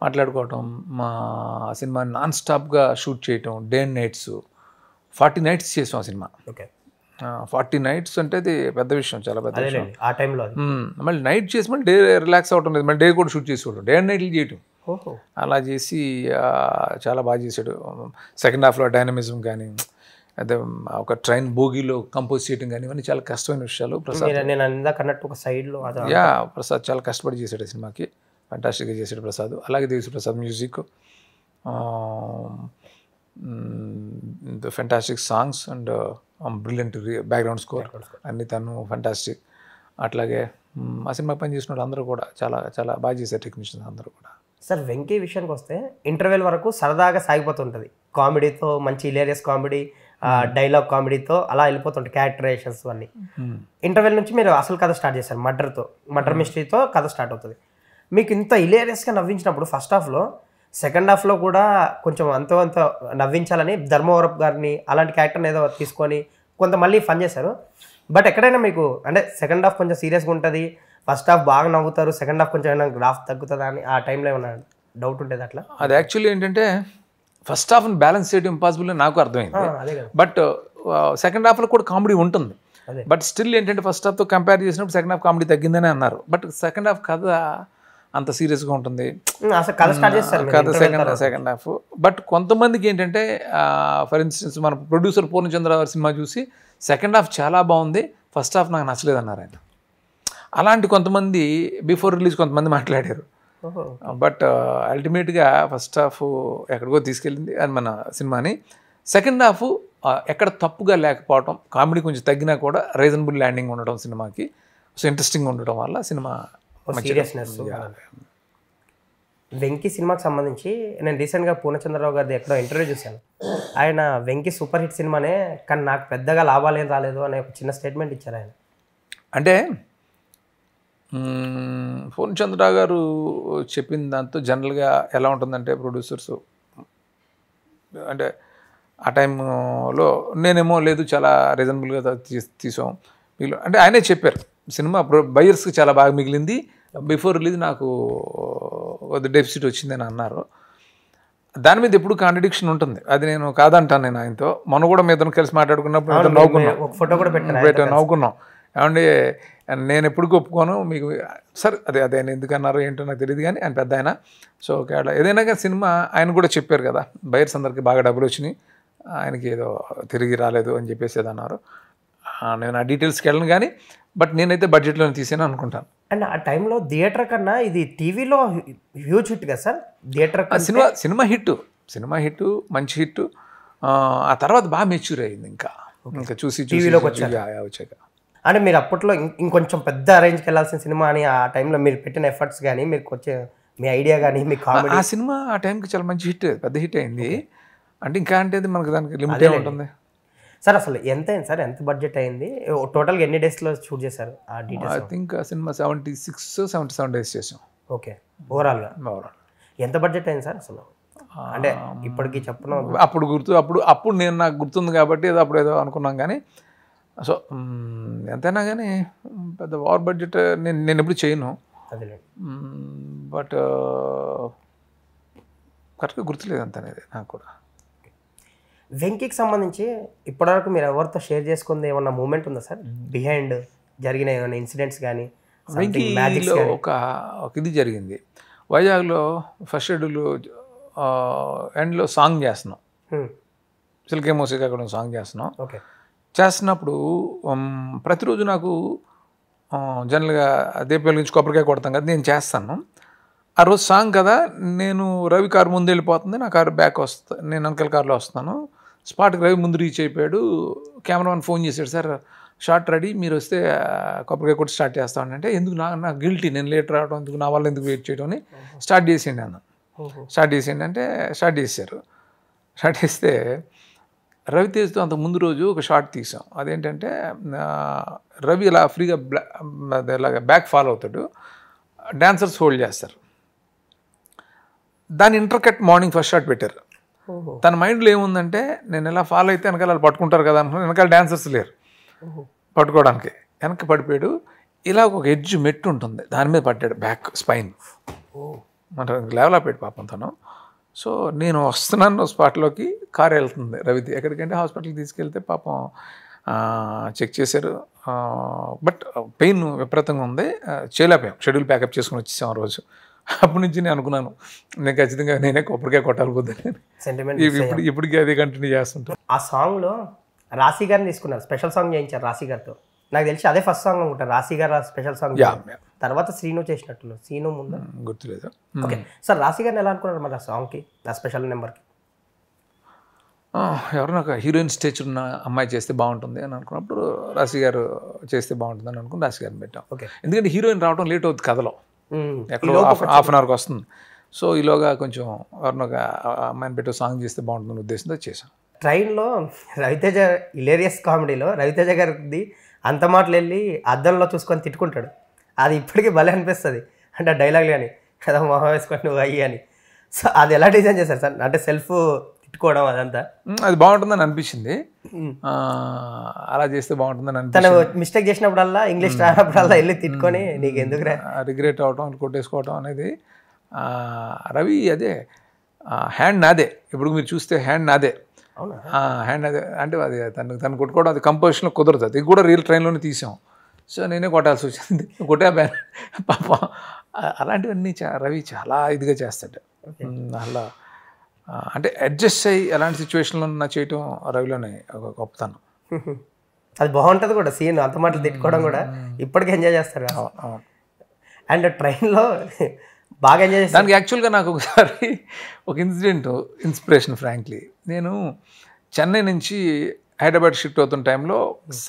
మాట్లాడుకోవటం మా సినిమా నాన్ స్టాప్గా షూట్ చేయటం డే నైట్స్ ఫార్టీ నైట్స్ చేసాం ఆ సినిమా ఓకే ఫార్టీ నైట్స్ అంటే అది పెద్ద విషయం చాలా పెద్ద విషయం ఆ టైంలో మళ్ళీ నైట్ చేసి మళ్ళీ డే రిలాక్స్ అవటం లేదు మళ్ళీ డే కూడా షూట్ చేసేవాడు డే అండ్ నైట్లు చేయటం అలా చేసి చాలా బాగా చేసాడు సెకండ్ హాఫ్లో డైనమిజం కానీ అదే ఒక ట్రైన్ బోగీలో కంపోజ్ చేయడం కానీ ఇవన్నీ చాలా కష్టమైన విషయాలు ప్రసాద్ సైడ్లో యా ప్రసాద్ చాలా కష్టపడి చేశాడు సినిమాకి ఫంటాస్టిక్గా చేశాడు ప్రసాద్ అలాగే Devi Prasad music fantastic songs and brilliant background score అన్ని తను ఫంటాస్టిక్ అట్లాగే ఆ సినిమా పని చేసిన వాళ్ళు అందరూ కూడా చాలా చాలా బాగా చేశారు టెక్నీషియన్స్ అందరూ కూడా సార్ వెంకీ విషయానికి వస్తే ఇంటర్వెల్ వరకు సరదాగా సాగిపోతుంటుంది కామెడీతో మంచి ఇలేరియస్ కామెడీ డైలాగ్ కామెడీతో అలా వెళ్ళిపోతుంటాయి క్యారెక్టరైజేషన్స్ అన్నీ ఇంటర్వెల్ నుంచి మీరు అసలు కథ స్టార్ట్ చేశారు మర్డర్తో మర్డర్ మిస్టరీతో కథ స్టార్ట్ అవుతుంది మీకు ఇంత ఇలేరియస్గా నవ్వించినప్పుడు ఫస్ట్ హాఫ్లో సెకండ్ హాఫ్లో కూడా కొంచెం అంతో అంత నవ్వించాలని ధర్మవరప్ గారిని అలాంటి క్యారెక్టర్ని ఏదో తీసుకొని కొంత మళ్ళీ ఫన్ చేశారు బట్ ఎక్కడైనా మీకు అంటే సెకండ్ హాఫ్ కొంచెం సీరియస్గా ఉంటుంది ఫస్ట్ హాఫ్ బాగా నవ్వుతారు సెకండ్ హాఫ్ కొంచెం ఏమైనా గ్రాఫ్ తగ్గుతుందా అని ఆ టైంలో ఏమైనా డౌట్ ఉండేది అట్లా అది యాక్చువల్లీ ఏంటంటే ఫస్ట్ హాఫ్ బ్యాలెన్స్ చేయడం ఇంపాసిబుల్ నాకు అర్థమైంది బట్ సెకండ్ హాఫ్లో కూడా కామెడీ ఉంటుంది బట్ స్టిల్ ఏంటంటే ఫస్ట్ హాఫ్తో కంపేర్ చేసినప్పుడు సెకండ్ హాఫ్ కామెడీ తగ్గిందని అన్నారు బట్ సెకండ్ హాఫ్ కథ అంత సీరియస్గా ఉంటుంది కథ సెకండ్ సెకండ్ హాఫ్ బట్ కొంతమందికి ఏంటంటే ఫర్ ఇన్స్టెన్స్ మన ప్రొడ్యూసర్ పూర్ణచంద్ర సినిమా చూసి సెకండ్ హాఫ్ చాలా బాగుంది ఫస్ట్ హాఫ్ నాకు నచ్చలేదు అన్నారు ఆయన అలాంటి కొంతమంది బిఫోర్ రిలీజ్ కొంతమంది మాట్లాడారు బట్ అల్టిమేట్గా ఫస్ట్ హాఫ్ ఎక్కడికో తీసుకెళ్ళింది అని మన సినిమాని సెకండ్ హాఫ్ ఎక్కడ తప్పుగా లేకపోవడం కామెడీ కొంచెం తగ్గినా కూడా రీజనబుల్ ల్యాండింగ్ ఉండడం సినిమాకి సో ఇంట్రెస్టింగ్ ఉండడం వల్ల సినిమా సీరియస్నెస్ వెంకీ సినిమాకి సంబంధించి నేను రీసెంట్గా పూర్ణచంద్రరావు గారిది ఎక్కడో ఇంటర్వ్యూ చూశాను ఆయన వెంకీ సూపర్ హిట్ సినిమానే కానీ నాకు పెద్దగా లాభాలు ఏం రాలేదు అనే ఒక చిన్న స్టేట్మెంట్ ఇచ్చారు ఆయన అంటే పూర్ణచంద్రరావు గారు చెప్పిన దాంతో జనరల్గా ఎలా ఉంటుందంటే ప్రొడ్యూసర్స్ అంటే ఆ టైంలో నేనేమో లేదు చాలా రీజనబుల్గా తీసాం వీళ్ళు అంటే ఆయనే చెప్పారు సినిమా బయర్స్కి చాలా బాగా మిగిలింది బిఫోర్ రిలీజ్ నాకు డెఫిసిట్ వచ్చిందని అన్నారు దాని మీద ఎప్పుడు కాంట్రడిక్షన్ ఉంటుంది అది నేను కాదంటాను నేను ఆయనతో మనం కూడా మీద కలిసి మాట్లాడుకున్నప్పుడు నవ్వుకున్నాం ఫోటో కూడా పెట్టాను నవ్వుకున్నాం ఏమంటే నేను ఎప్పుడు ఒప్పుకోను మీకు సరే అదే అదే ఆయన ఎందుకన్నారో ఏంటో నాకు తెలియదు కానీ ఆయన పెద్ద ఆయన సో ఒక ఏదైనా కానీ సినిమా ఆయన కూడా చెప్పారు కదా బయర్స్ అందరికీ బాగా డబ్బులు వచ్చినాయి ఆయనకి ఏదో తిరిగి రాలేదు అని చెప్పేసి అన్నారు నేను ఆ డీటెయిల్స్కి వెళ్ళను కానీ బట్ నేనైతే బడ్జెట్లో తీసాను అనుకుంటాను అండ్ ఆ టైంలో థియేటర్ కన్నా ఇది టీవీలో హ్యూజ్ హిట్ కదా సార్ థియేటర్ సినిమా సినిమా హిట్ సినిమా హిట్ మంచి హిట్ ఆ తర్వాత బాగా మెచ్యూర్ అయింది ఇంకా ఇంకా చూసి టీవీలోకి వచ్చాక వచ్చాక అంటే మీరు అప్పట్లో ఇంకొంచెం పెద్ద అరేంజ్కి వెళ్ళాల్సిన సినిమా అని ఆ టైంలో మీరు పెట్టిన ఎఫర్ట్స్ కానీ మీకు వచ్చే మీ ఐడియా కానీ మీ ఆ సినిమా ఆ టైంకి చాలా మంచి హిట్ పెద్ద హిట్ అయింది అంటే ఇంకా అంటే మనకు దానికి లిమిట్ ఉంటుంది సార్ అసలు ఎంత అయింది సార్ ఎంత బడ్జెట్ అయింది టోటల్గా ఎన్ని డేస్లో షూట్ చేశారు ఆ డీటెయిల్స్ ఐ థింక్ ఆ సినిమా seventy six seventy seven days చేసాం ఓకే ఓవరాల్గా ఓవరాల్ ఎంత బడ్జెట్ అయింది సార్ అసలు అంటే ఇప్పటికీ చెప్పడం అప్పుడు గుర్తు అప్పుడు అప్పుడు నేను నాకు గుర్తుంది కాబట్టి ఏదో అప్పుడు ఏదో అనుకున్నాం కానీ సో ఎంతైనా కానీ పెద్ద వార్ బడ్జెట్ నేను నేను ఎప్పుడు చేయను బట్ కరెక్ట్గా uh, గుర్తులేదు అంత అనేది నాకు కూడా వెంకీకి సంబంధించి ఇప్పటివరకు మీరు ఎవరితో షేర్ చేసుకుంది ఏమన్నా మూమెంట్ ఉందా సార్ బిహైండ్ జరిగిన ఏమైనా ఇన్సిడెంట్స్ కానీ వెంకీలో ఒక ఒక ఇది జరిగింది వైజాగ్లో ఫస్ట్ షెడ్యూల్ ఎండ్లో సాంగ్ చేస్తున్నాం hmm. సిల్కే మోసిక అక్కడ సాంగ్ చేస్తున్నాం ఓకే చేస్తున్నప్పుడు ప్రతిరోజు నాకు జనరల్గా దీపావళి నుంచి కొబ్బరికాయ కొడతాం కదా నేను చేస్తాను ఆ రోజు సాంగ్ కదా నేను రవి కారు ముందు వెళ్ళిపోతుంది నా కారు బ్యాక్ వస్తా నేను అంకల్ కారులో వస్తాను స్పాట్కి రవి ముందు రీచ్ అయిపోయాడు కెమెరామెన్ ఫోన్ చేశాడు సార్ షార్ట్ రెడీ మీరు వస్తే కొబ్బరికాయ కూడా స్టార్ట్ చేస్తా అంటే ఎందుకు నా నా గిల్టీ నేను లేట్ రావడం ఎందుకు నా వల్ల ఎందుకు వెయిట్ చేయడం అని స్టార్ట్ చేసిండు అన్న స్టార్ట్ చేసిండు అంటే స్టార్ట్ చేశారు స్టార్ట్ చేస్తే రవితేజ్తో అంత ముందు రోజు ఒక షార్ట్ తీసాం అదేంటంటే రవి ఇలా ఫ్రీగా బ్లా బ్యాక్ ఫాలో అవుతాడు డాన్సర్స్ హోల్డ్ చేస్తారు దాని ఇంటర్కట్ మార్నింగ్ ఫస్ట్ షార్ట్ పెట్టారు తన మైండ్లో ఏముందంటే నేను ఎలా ఫాలో అయితే వెనకాల పట్టుకుంటారు కదా అనుకున్నాను వెనకాల డాన్సర్స్ లేరు పట్టుకోవడానికి వెనక్కి పడిపోయాడు ఇలా ఒక ఎడ్జ్ మెట్టు ఉంటుంది దాని మీద పట్టాడు బ్యాక్ స్పైన్ మన లెవెల్ అయిపోయాడు పాపం తను సో నేను వస్తున్నాను స్పాట్లోకి కార్ వెళ్తుంది రవితి ఎక్కడికంటే హాస్పిటల్కి తీసుకెళ్తే పాపం చెక్ చేశారు బట్ పెయిన్ విపరీతంగా ఉంది చేయలేకపోయాం షెడ్యూల్ ప్యాకప్ చేసుకుని వచ్చేసాం ఆ రోజు అప్పటి నుంచి నేను అనుకున్నాను నేను ఖచ్చితంగా నేనే కొబ్బరికాయ కొట్టాలి సెంటిమెంట్ ఇప్పటికీ అదే కంటిన్యూ చేస్తుంటాను ఆ సాంగ్లో రాశి గారిని తీసుకున్నారు స్పెషల్ సాంగ్ చేయించారు రాశి గారితో నాకు తెలిసి అదే ఫస్ట్ సాంగ్ అనుకుంటారు రాశి గారు స్పెషల్ సాంగ్ తర్వాత శ్రీను చేసినట్లు శ్రీను ముందు గుర్తులేదు ఓకే సార్ రాశి గారిని ఎలా అనుకున్నారు మరి ఆ సాంగ్కి ఆ స్పెషల్ నెంబర్కి ఎవరు నాకు హీరోయిన్ స్టేచర్ ఉన్న అమ్మాయి చేస్తే బాగుంటుంది అని అనుకున్నప్పుడు రాశి గారు చేస్తే బాగుంటుంది అని అనుకుని రాశి గారిని పెట్టాం ఓకే ఎందుకంటే హీరోయిన్ రావడం లేట్ అవుతుంది కథలో ఎక్కడో హాఫ్ అన్ అవర్కి వస్తుంది సో ఈలోగా కొంచెం ఒక అమ్మాయిని పెట్టి సాంగ్ చేస్తే బాగుంటుందని ఉద్దేశంతో చేశాను ట్రైన్లో రవితేజ ఇలేరియస్ కామెడీలో రవితేజ గారిది అంత మాటలు వెళ్ళి అద్దంలో చూసుకొని తిట్టుకుంటాడు అది ఇప్పటికీ భలే అనిపిస్తుంది అంటే డైలాగ్లు కానీ కదా మొహం వేసుకొని నువ్వు అయ్యి అని సో అది ఎలా డిజైన్ చేశారు సార్ అంటే సెల్ఫ్ తిట్టుకోవడం అదంతా అది బాగుంటుందని అనిపించింది అలా చేస్తే బాగుంటుందని అనిపిస్తుంది తను మిస్టేక్ చేసినప్పుడల్లా ఇంగ్లీష్ రానప్పుడల్లా వెళ్ళి తిట్టుకొని నీకు ఎందుకు రిగ్రెట్ అవడం కొట్టేసుకోవటం అనేది రవి అదే హ్యాండ్ నాదే ఇప్పుడు మీరు చూస్తే హ్యాండ్ నాదే హ్యాండ్ అదే అంటే అది తను తను కొట్టుకోవడం అది కంపోజిషన్లో కుదరదు అది కూడా రియల్ ట్రైన్లోనే తీసాం సో నేనే కొట్టాల్సి వచ్చింది కొట్టే పాప అలాంటివన్నీ రవి చాలా ఇదిగా చేస్తాడు అలా అంటే అడ్జస్ట్ అయ్యి ఎలాంటి సిచ్యువేషన్లో ఉన్నా చేయటం రవిలోనే ఒక గొప్పతనం అది బాగుంటుంది కూడా సీన్ అంత మాటలు తిట్టుకోవడం కూడా ఇప్పటికీ ఎంజాయ్ చేస్తారు అండ్ ట్రైన్లో బాగా ఎంజాయ్ చేస్తాను దానికి యాక్చువల్గా నాకు ఒకసారి ఒక ఇన్సిడెంట్ ఇన్స్పిరేషన్ ఫ్రాంక్లీ నేను చెన్నై నుంచి హైదరాబాద్ షిఫ్ట్ అవుతున్న టైంలో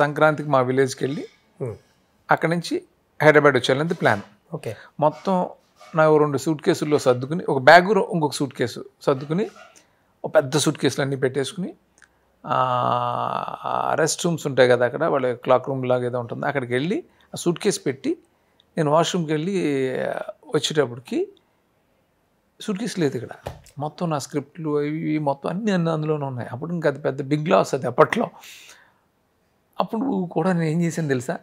సంక్రాంతికి మా విలేజ్కి వెళ్ళి అక్కడి నుంచి హైదరాబాద్ వచ్చేయాలనేది ప్లాన్ ఓకే మొత్తం నా రెండు సూట్ కేసుల్లో సర్దుకుని ఒక బ్యాగ్ ఇంకొక సూట్ కేసు సర్దుకుని ఒక పెద్ద సూట్ కేసులు అన్నీ పెట్టేసుకుని రెస్ట్ రూమ్స్ ఉంటాయి కదా అక్కడ వాళ్ళ క్లాక్ రూమ్ లాగా ఏదో ఉంటుంది అక్కడికి వెళ్ళి ఆ సూట్ కేసు పెట్టి నేను వాష్రూమ్కి వెళ్ళి వచ్చేటప్పటికి సూట్ కేసు లేదు ఇక్కడ మొత్తం నా స్క్రిప్ట్లు ఇవి మొత్తం అన్నీ అన్నీ అందులోనే ఉన్నాయి అప్పుడు ఇంకా అది పెద్ద బిగ్ లాస్ అది అప్పట్లో అప్పుడు కూడా నేను ఏం చేశాను తెలుసా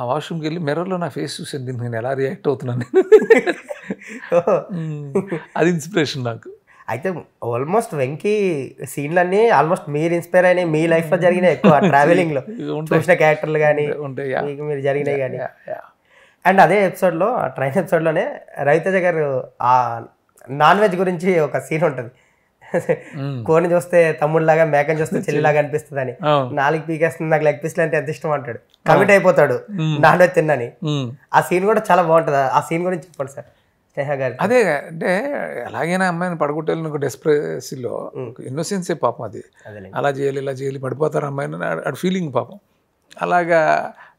ఆ వాష్రూమ్కి వెళ్ళి మిర్రర్లో నా ఫేస్ చూసింది నేను ఎలా రియాక్ట్ అవుతున్నాను అది ఇన్స్పిరేషన్ నాకు అయితే ఆల్మోస్ట్ వెంకీ సీన్లన్నీ ఆల్మోస్ట్ మీరు ఇన్స్పైర్ అయినాయి మీ లైఫ్లో జరిగినాయి ఎక్కువ ట్రావెలింగ్లో చూసిన క్యారెక్టర్లు కానీ ఉంటాయి మీరు జరిగినాయి కానీ అండ్ అదే ఎపిసోడ్లో ట్రైన్ ఎపిసోడ్లోనే రవితేజ గారు నాన్ వెజ్ గురించి ఒక సీన్ ఉంటుంది కోని చూస్తే తమ్ముడు లాగా మేకని చూస్తే చెల్లిలాగా అనిపిస్తుంది అని నాలుగు పీకేస్తుంది నాకు లెగ్ పీస్లు అంటే ఎంత ఇష్టం అంటాడు కమిట్ అయిపోతాడు నాన్ వెజ్ తిన్నని ఆ సీన్ కూడా చాలా బాగుంటుంది ఆ సీన్ గురించి చెప్పండి సార్ స్నేహ గారు అదే అంటే ఎలాగైనా అమ్మాయిని పడగొట్టాలని ఒక డెస్ప్రెసిలో ఇన్నోసెన్సే పాపం అది అలా చేయాలి ఇలా చేయాలి పడిపోతారు అమ్మాయిని అడు ఫీలింగ్ పాపం అలాగా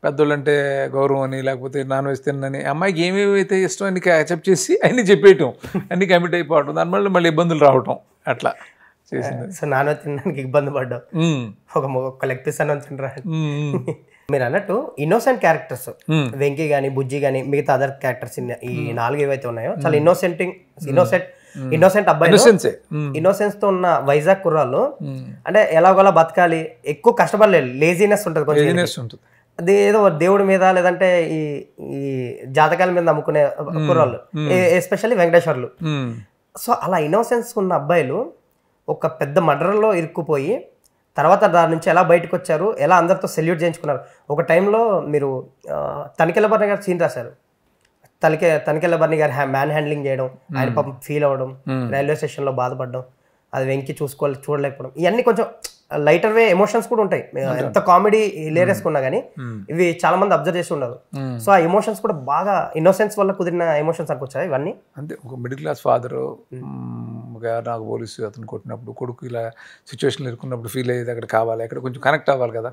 పెద్దోళ్ళు అంటే గౌరవం అని లేకపోతే నాన్ వెజ్ తిన్నని అమ్మాయికి ఏమేమి అయితే ఇష్టం అని యాక్సెప్ట్ చేసి అన్నీ చెప్పేయటం అన్ని కమిట్ అయిపోవటం దానివల్ల మళ్ళీ ఇబ్బందులు రావటం అట్లా సో నాన్న తినడానికి ఇబ్బంది పడ్డావు ఒక ఒక లెగ్ పీస్ అన్న తినరా మీరు అన్నట్టు ఇన్నోసెంట్ క్యారెక్టర్స్ వెంకీ కానీ బుజ్జి కానీ మిగతా అదర్ క్యారెక్టర్స్ ఈ నాలుగు ఏవైతే ఉన్నాయో చాలా ఇన్నోసెంటింగ్ ఇన్నోసెంట్ ఇన్నోసెంట్ అబ్బాయి ఇన్నోసెన్స్ తో ఉన్న వైజాగ్ కుర్రాళ్ళు అంటే ఎలాగోలా బతకాలి ఎక్కువ కష్టపడలేదు లేజినెస్ ఉంటుంది కొంచెం అది ఏదో దేవుడి మీద లేదంటే ఈ ఈ జాతకాల మీద అమ్ముకునే కుర్రాళ్ళు ఎస్పెషల్లీ వెంకటేశ్వర్లు సో అలా ఇన్నోసెన్స్ ఉన్న అబ్బాయిలు ఒక పెద్ద మర్డర్లో ఇరుక్కుపోయి తర్వాత దాని నుంచి ఎలా బయటకు వచ్చారు ఎలా అందరితో సెల్యూట్ చేయించుకున్నారు ఒక టైంలో మీరు తనికెళ్ళబర్ని గారు సీన్ రాశారు తనికె తనికెళ్ళబర్ని గారు మ్యాన్ హ్యాండ్లింగ్ చేయడం ఆయన పాపం ఫీల్ అవ్వడం రైల్వే స్టేషన్లో బాధపడడం అది వెంకి చూసుకోవాలి చూడలేకపోవడం ఇవన్నీ కొంచెం లైటర్ వే ఎమోషన్స్ కూడా ఉంటాయి ఎంత కామెడీ హిలేరియస్ ఉన్నా కానీ ఇవి చాలా మంది అబ్జర్వ్ చేసి ఉండరు సో ఆ ఎమోషన్స్ కూడా బాగా ఇన్నోసెన్స్ వల్ల కుదిరిన ఎమోషన్స్ అనుకోవచ్చా ఇవన్నీ అంతే ఒక మిడిల్ క్లాస్ ఫాదర్ నాకు పోలీసు అతను కొట్టినప్పుడు కొడుకు ఇలా సిచ్యువేషన్ ఇరుకున్నప్పుడు ఫీల్ అయ్యేది అక్కడ కావాలి అక్కడ కొంచెం కనెక్ట్ అవ్వాలి కదా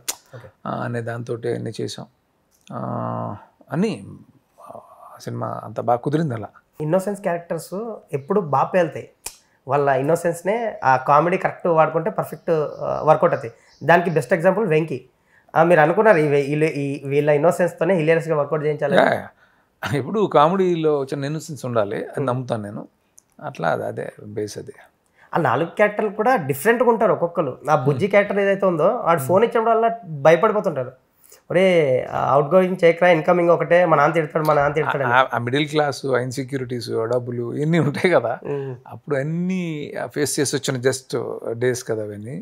అనే దాంతో అన్ని చేసాం అని సినిమా అంత బాగా కుదిరింది అలా ఇన్నోసెన్స్ క్యారెక్టర్స్ ఎప్పుడు బాగా పేలుతాయి వాళ్ళ ఇన్నోసెన్స్నే ఆ కామెడీ కరెక్ట్ వాడుకుంటే పర్ఫెక్ట్ వర్కౌట్ అవుతుంది దానికి బెస్ట్ ఎగ్జాంపుల్ వెంకీ మీరు అనుకున్నారు ఈ వీళ్ళ ఇన్నోసెన్స్తోనే హిలియర్స్గా వర్కౌట్ చేయించాలి ఇప్పుడు కామెడీలో చిన్న ఇన్నోసెన్స్ ఉండాలి అని hmm. నమ్ముతాను నేను అట్లా అది అదే బేస్ అదే ఆ నాలుగు క్యారెక్టర్లు కూడా డిఫరెంట్గా ఉంటారు ఒక్కొక్కరు ఆ బుజ్జి క్యారెక్టర్ hmm. ఏదైతే ఉందో వాడు ఫోన్ hmm. వల్ల భయపడిపోతుంటారు ఒరే అవుట్ గోయింగ్ చేయకరా ఇన్కమింగ్ ఒకటే మా నాన్న తిడతాడు మా నాన్న తిడతాడు ఆ మిడిల్ క్లాస్ ఇన్సెక్యూరిటీస్ డబ్బులు ఇన్ని ఉంటాయి కదా అప్పుడు అన్నీ ఫేస్ చేసి వచ్చిన జస్ట్ డేస్ కదా అవన్నీ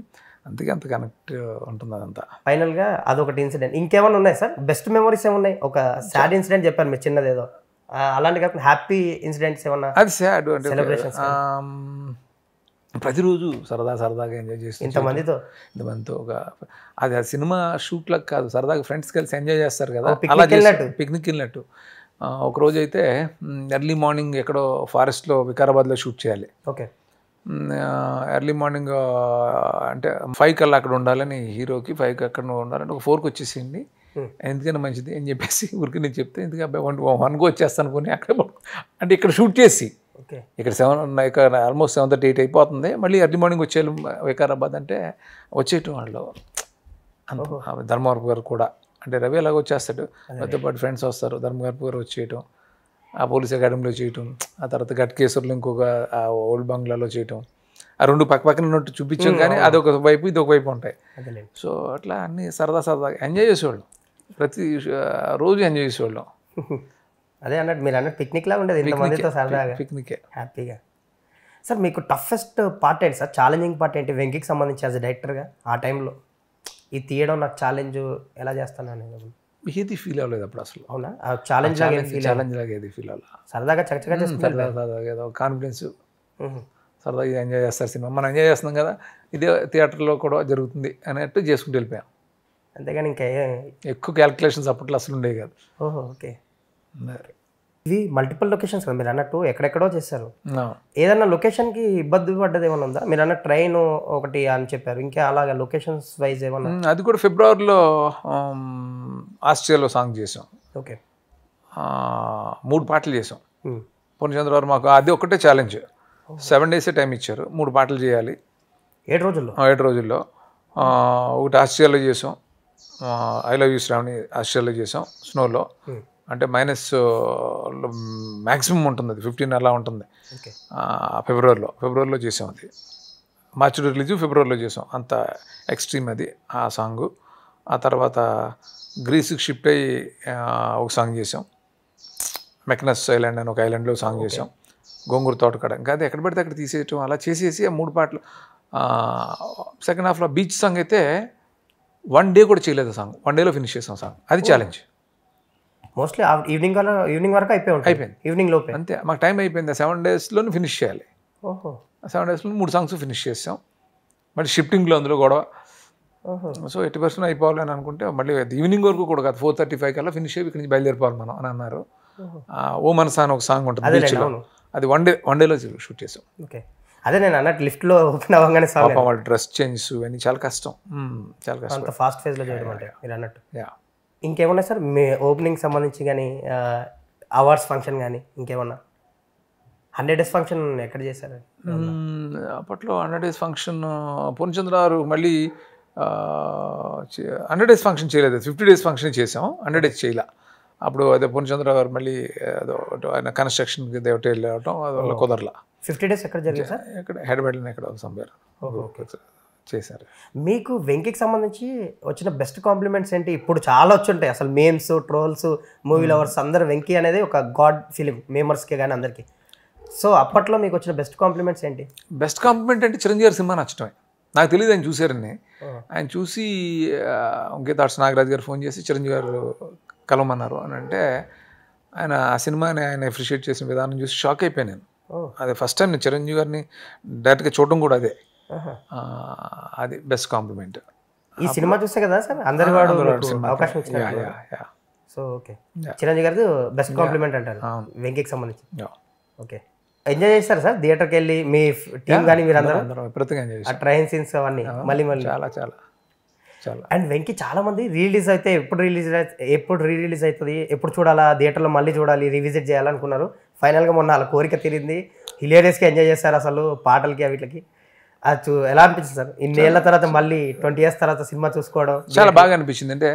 అందుకే అంత కనెక్ట్ ఉంటుంది అదంతా ఫైనల్గా అదొకటి ఇన్సిడెంట్ ఇంకేమైనా ఉన్నాయి సార్ బెస్ట్ మెమరీస్ ఏమున్నాయి ఒక సాడ్ ఇన్సిడెంట్ చెప్పాను మీరు చిన్నదేదో అలాంటి కాకుండా హ్యాపీ ఇన్సిడెంట్స్ ఏమన్నా అది సాడ్ అంటే సెలబ్రేషన్స్ ప్రతిరోజు సరదా సరదాగా ఎంజాయ్ చేస్తూ ఇంతమందితో ఇంతమందితో ఒక అది ఆ సినిమా షూట్లకు కాదు సరదాగా ఫ్రెండ్స్ కలిసి ఎంజాయ్ చేస్తారు కదా అలా పిక్నిక్ వెళ్ళినట్టు ఒకరోజు అయితే ఎర్లీ మార్నింగ్ ఎక్కడో ఫారెస్ట్లో వికారాబాద్లో షూట్ చేయాలి ఓకే ఎర్లీ మార్నింగ్ అంటే ఫైవ్ కల్లా అక్కడ ఉండాలని హీరోకి ఫైవ్ అక్కడ ఉండాలని ఒక ఫోర్కి వచ్చేసింది ఎందుకని మంచిది అని చెప్పేసి ఊరికి నేను చెప్తే ఎందుకంటే వన్ వన్కి వచ్చేస్తాను కొని అక్కడ అంటే ఇక్కడ షూట్ చేసి ఇక్కడ సెవెన్ ఇక్కడ ఆల్మోస్ట్ సెవెన్ థర్టీ ఎయిట్ అయిపోతుంది మళ్ళీ ఎర్లీ మార్నింగ్ వచ్చేళ్ళు వికారాబాద్ అంటే వచ్చేయటం వాళ్ళు ధర్మవరపు గారు కూడా అంటే రవి అలాగ వచ్చేస్తాడు పెద్ద పాటు ఫ్రెండ్స్ వస్తారు ధర్మవరపు గారు వచ్చేయటం ఆ పోలీస్ అకాడమీలో చేయటం ఆ తర్వాత గట్ ఇంకొక ఆ ఓల్డ్ బంగ్లాలో చేయటం ఆ రెండు పక్క పక్కన ఉన్నట్టు చూపించాం కానీ అదొక వైపు ఇదొక వైపు ఉంటాయి సో అట్లా అన్ని సరదా సరదాగా ఎంజాయ్ చేసేవాళ్ళం ప్రతి రోజు ఎంజాయ్ చేసేవాళ్ళం అదే అన్నట్టు మీరు అన్నట్టు పిక్నిక్ లాగా ఉండేది ఇంతమందితో సరదాగా పిక్నిక్ హ్యాపీగా సార్ మీకు టఫెస్ట్ పార్ట్ ఏంటి సార్ ఛాలెంజింగ్ పార్ట్ ఏంటి వెంకీకి సంబంధించి యాజ్ డైరెక్టర్గా ఆ టైంలో ఈ తీయడం నాకు ఛాలెంజ్ ఎలా చేస్తాను ఏది ఫీల్ అవ్వలేదు అప్పుడు అసలు అవునా ఛాలెంజ్ ఛాలెంజ్ లాగా ఏది ఫీల్ అవ్వాలి సరదాగా చక్కగా సరదాగా కాన్ఫిడెన్స్ సరదాగా ఎంజాయ్ చేస్తారు సినిమా మనం ఎంజాయ్ చేస్తున్నాం కదా ఇదే థియేటర్లో కూడా జరుగుతుంది అనేట్టు చేసుకుంటూ వెళ్ళిపోయాం అంతేగాని ఇంకా ఎక్కువ క్యాలిక్యులేషన్స్ అప్పట్లో అసలు ఉండేవి కాదు ఓహో ఓకే ఇది మల్టిపుల్ లొకేషన్స్ కదా మీరు అన్నట్టు ఎక్కడెక్కడో చేశారు ఏదైనా లొకేషన్కి ఇబ్బంది పడ్డది ఏమైనా ఉందా మీరు అన్న ట్రైన్ ఒకటి అని చెప్పారు ఇంకా అలాగే లొకేషన్స్ వైజ్ ఏమన్నా అది కూడా ఫిబ్రవరిలో ఆస్ట్రేలియాలో సాంగ్ చేసాం ఓకే మూడు పాటలు చేసాం పూర్ణచంద్ర మాకు అది ఒకటే ఛాలెంజ్ సెవెన్ డేసే టైం ఇచ్చారు మూడు పాటలు చేయాలి ఏడు రోజుల్లో ఏడు రోజుల్లో ఒకటి ఆస్ట్రేలియాలో చేసాం ఐ లవ్ యూ శ్రావణి ఆస్ట్రేలియాలో చేసాం స్నోలో అంటే మైనస్ మ్యాక్సిమం ఉంటుంది అది ఫిఫ్టీన్ అలా ఉంటుంది ఫిబ్రవరిలో ఫిబ్రవరిలో చేసాం అది మార్చి రిలీజ్ ఫిబ్రవరిలో చేసాం అంత ఎక్స్ట్రీమ్ అది ఆ సాంగ్ ఆ తర్వాత గ్రీస్కి షిఫ్ట్ అయ్యి ఒక సాంగ్ చేసాం మెక్నస్ ఐలాండ్ అని ఒక ఐలాండ్లో సాంగ్ చేసాం గోంగూర తోటకాడ ఇంకా అది ఎక్కడ పడితే అక్కడ తీసేయటం అలా చేసేసి ఆ మూడు పాటలు సెకండ్ హాఫ్లో బీచ్ సాంగ్ అయితే వన్ డే కూడా చేయలేదు సాంగ్ వన్ డేలో ఫినిష్ చేసాం సాంగ్ అది ఛాలెంజ్ మోస్ట్లీ ఈవినింగ్ వల్ల ఈవినింగ్ వరకు అయిపోయి ఉంటుంది అయిపోయింది ఈవినింగ్ లోపే అంతే మాకు టైం అయిపోయింది సెవెన్ డేస్లోనే ఫినిష్ చేయాలి ఓహో సెవెన్ డేస్లో మూడు సాంగ్స్ ఫినిష్ చేసాం మళ్ళీ షిఫ్టింగ్లో అందులో గొడవ సో ఎయిటీ పర్సెంట్ అయిపోవాలి అని అనుకుంటే మళ్ళీ ఈవినింగ్ వరకు కూడా కాదు ఫోర్ థర్టీ ఫైవ్ కల్లా ఫినిష్ అయ్యి ఇక్కడి నుంచి బయలుదేరిపోవాలి మనం అని అన్నారు ఓ మనసా అని ఒక సాంగ్ ఉంటుంది బీచ్లో అది వన్ డే వన్ డేలో షూట్ చేసాం ఓకే అదే నేను అన్నట్టు లిఫ్ట్లో ఓపెన్ అవ్వగానే వాళ్ళ డ్రెస్ చేంజ్ ఇవన్నీ చాలా కష్టం చాలా కష్టం ఫాస్ట్ ఫేజ్లో చేయడం అంటే మీరు అన్నట్టు యా ఇంకేమన్నా సార్ మీ ఓపెనింగ్ సంబంధించి కానీ అవార్డ్స్ ఫంక్షన్ కానీ ఇంకేమన్నా హండ్రెడ్ డేస్ ఫంక్షన్ ఎక్కడ చేశారు అప్పట్లో హండ్రెడ్ డేస్ ఫంక్షన్ పూర్ణచంద్ర గారు మళ్ళీ హండ్రెడ్ డేస్ ఫంక్షన్ చేయలేదు ఫిఫ్టీ డేస్ ఫంక్షన్ చేసాం హండ్రెడ్ డేస్ చేయలే అప్పుడు అదే పూర్ణచంద్ర గారు మళ్ళీ ఆయన కన్స్ట్రక్షన్ వెళ్ళి రావటం అది కుదరలా ఫిఫ్టీ డేస్ ఎక్కడ జరిగింది సార్ ఎక్కడ హైదరాబాద్లోనే ఎక్కడ సంబేర్ ఓకే ఓకే సార్ చేశారు మీకు వెంకీకి సంబంధించి వచ్చిన బెస్ట్ కాంప్లిమెంట్స్ ఏంటి ఇప్పుడు చాలా వచ్చుంటాయి అసలు మేమ్స్ ట్రోల్స్ మూవీ లవర్స్ అందరు వెంకీ అనేది ఒక గాడ్ ఫిలిం మేమర్స్కి కానీ అందరికీ సో అప్పట్లో మీకు వచ్చిన బెస్ట్ కాంప్లిమెంట్స్ ఏంటి బెస్ట్ కాంప్లిమెంట్ అంటే చిరంజీవి సినిమా నచ్చటమే నాకు తెలియదు ఆయన చూశారని ఆయన చూసి అంకిత ఆర్ట్స్ నాగరాజ్ గారు ఫోన్ చేసి చిరంజీవి గారు కలవమన్నారు అని అంటే ఆయన ఆ సినిమాని ఆయన అప్రిషియేట్ చేసిన విధానం చూసి షాక్ అయిపోయాను నేను అదే ఫస్ట్ టైం నేను చిరంజీవి గారిని డైరెక్ట్గా చూడడం కూడా అదే అది బెస్ట్ కాంప్లిమెంట్ ఈ సినిమా చూస్తే కదా సార్ అందరి వాడు అవకాశం ఇచ్చిన సో ఓకే చిరంజీవి గారిది బెస్ట్ కాంప్లిమెంట్ అంటారు వెంకీకి సంబంధించి ఓకే ఎంజాయ్ చేస్తారు సార్ థియేటర్కి వెళ్ళి మీ టీం కానీ మీరు అందరూ ఆ ట్రైన్ సీన్స్ అవన్నీ మళ్ళీ మళ్ళీ చాలా చాలా చాలా అండ్ వెంకీ చాలా మంది రిలీజ్ అయితే ఎప్పుడు రిలీజ్ ఎప్పుడు రిలీజ్ అవుతుంది ఎప్పుడు చూడాలా థియేటర్లో మళ్ళీ చూడాలి రీవిజిట్ చేయాలనుకున్నారు ఫైనల్గా మొన్న వాళ్ళ కోరిక తీరింది హిలేరియస్కి ఎంజాయ్ చేస్తారు అసలు పాటలకి అవిటికి అది ఎలా అనిపించింది సార్ ఇన్నేళ్ల తర్వాత మళ్ళీ ట్వంటీ ఇయర్స్ తర్వాత సినిమా చూసుకోవడం చాలా బాగా అనిపించింది అంటే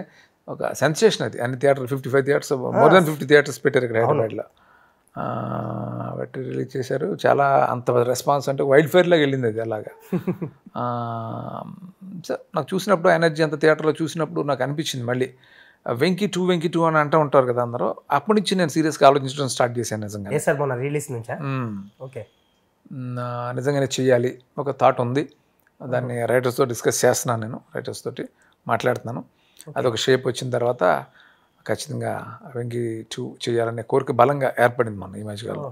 ఒక సెన్సేషన్ అది అన్ని theatre fifty five theatres more than fifty theatres పెట్టారు ఇక్కడ హైదరాబాద్లో బట్టి రిలీజ్ చేశారు చాలా అంత రెస్పాన్స్ అంటే వైల్డ్ ఫైర్లోకి వెళ్ళింది అది అలాగా నాకు చూసినప్పుడు ఎనర్జీ అంత థియేటర్లో చూసినప్పుడు నాకు అనిపించింది మళ్ళీ వెంకీ టూ వెంకీ టూ అని అంటూ ఉంటారు కదా అందరూ అప్పటి నుంచి నేను సీరియస్గా ఆలోచించడం స్టార్ట్ చేశాను నిజంగా సార్ మొన్న రిలీజ్ నుంచి ఓకే నిజంగానే చేయాలి ఒక థాట్ ఉంది దాన్ని రైటర్స్తో డిస్కస్ చేస్తున్నాను నేను రైటర్స్ తోటి మాట్లాడుతున్నాను అది ఒక షేప్ వచ్చిన తర్వాత ఖచ్చితంగా వెంగి టూ చేయాలనే కోరిక బలంగా ఏర్పడింది మన ఈ మధ్యకాలంలో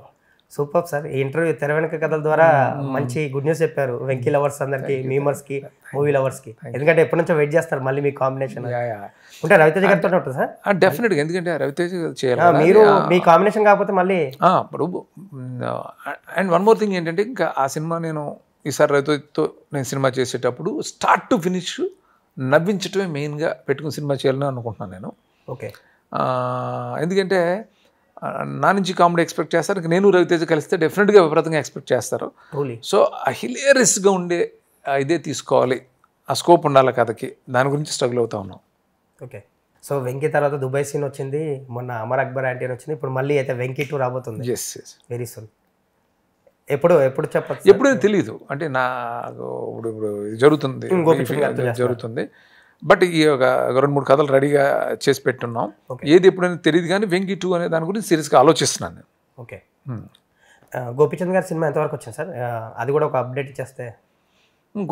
సూపర్ సార్ ఈ ఇంటర్వ్యూ తెర వెనుక కథల ద్వారా మంచి గుడ్ న్యూస్ చెప్పారు వెంకీ లవర్స్ అందరికి మీమర్స్ కి మూవీ లవర్స్ కి ఎందుకంటే ఎప్పటి నుంచో వెయిట్ చేస్తారు మళ్ళీ మీ కాంబినేషన్ అంటే రవితేజ్ గారితో ఉంటుంది సార్ డెఫినెట్ ఎందుకంటే రవితేజ్ చేయాలి మీరు మీ కాంబినేషన్ కాకపోతే మళ్ళీ ఇప్పుడు అండ్ వన్ మోర్ థింగ్ ఏంటంటే ఇంకా ఆ సినిమా నేను ఈసారి రవితేజ్తో నేను సినిమా చేసేటప్పుడు స్టార్ట్ టు ఫినిష్ నవ్వించటమే మెయిన్గా పెట్టుకుని సినిమా చేయాలని అనుకుంటున్నాను నేను ఓకే ఎందుకంటే నా నుంచి కామెడీ ఎక్స్పెక్ట్ చేస్తారు నేను రవితేజ కలిస్తే డెఫినెట్గా విపరీతంగా ఎక్స్పెక్ట్ చేస్తారు సో రిస్క్గా ఉండే ఇదే తీసుకోవాలి ఆ స్కోప్ ఉండాలి కథకి దాని గురించి స్ట్రగుల్ అవుతా ఉన్నాం ఓకే సో వెంకీ తర్వాత దుబాయ్ సీన్ వచ్చింది మొన్న అమర్ అక్బర్ యాంటీ వచ్చింది ఇప్పుడు మళ్ళీ అయితే వెంకీ టూ రాబోతుంది ఎస్ ఎస్ వెరీ సూన్ ఎప్పుడు ఎప్పుడు చెప్పచ్చు ఎప్పుడైనా తెలియదు అంటే నా ఇప్పుడు ఇప్పుడు జరుగుతుంది జరుగుతుంది బట్ ఈ ఒక రెండు మూడు కథలు రెడీగా చేసి పెట్టున్నాం ఏది ఎప్పుడైనా తెలియదు కానీ వెంగి టూ అనే దాని గురించి సీరియస్గా ఆలోచిస్తున్నాను నేను ఓకే గోపిచంద్ గారి సినిమా ఎంతవరకు వచ్చింది సార్ అది కూడా ఒక అప్డేట్ చేస్తే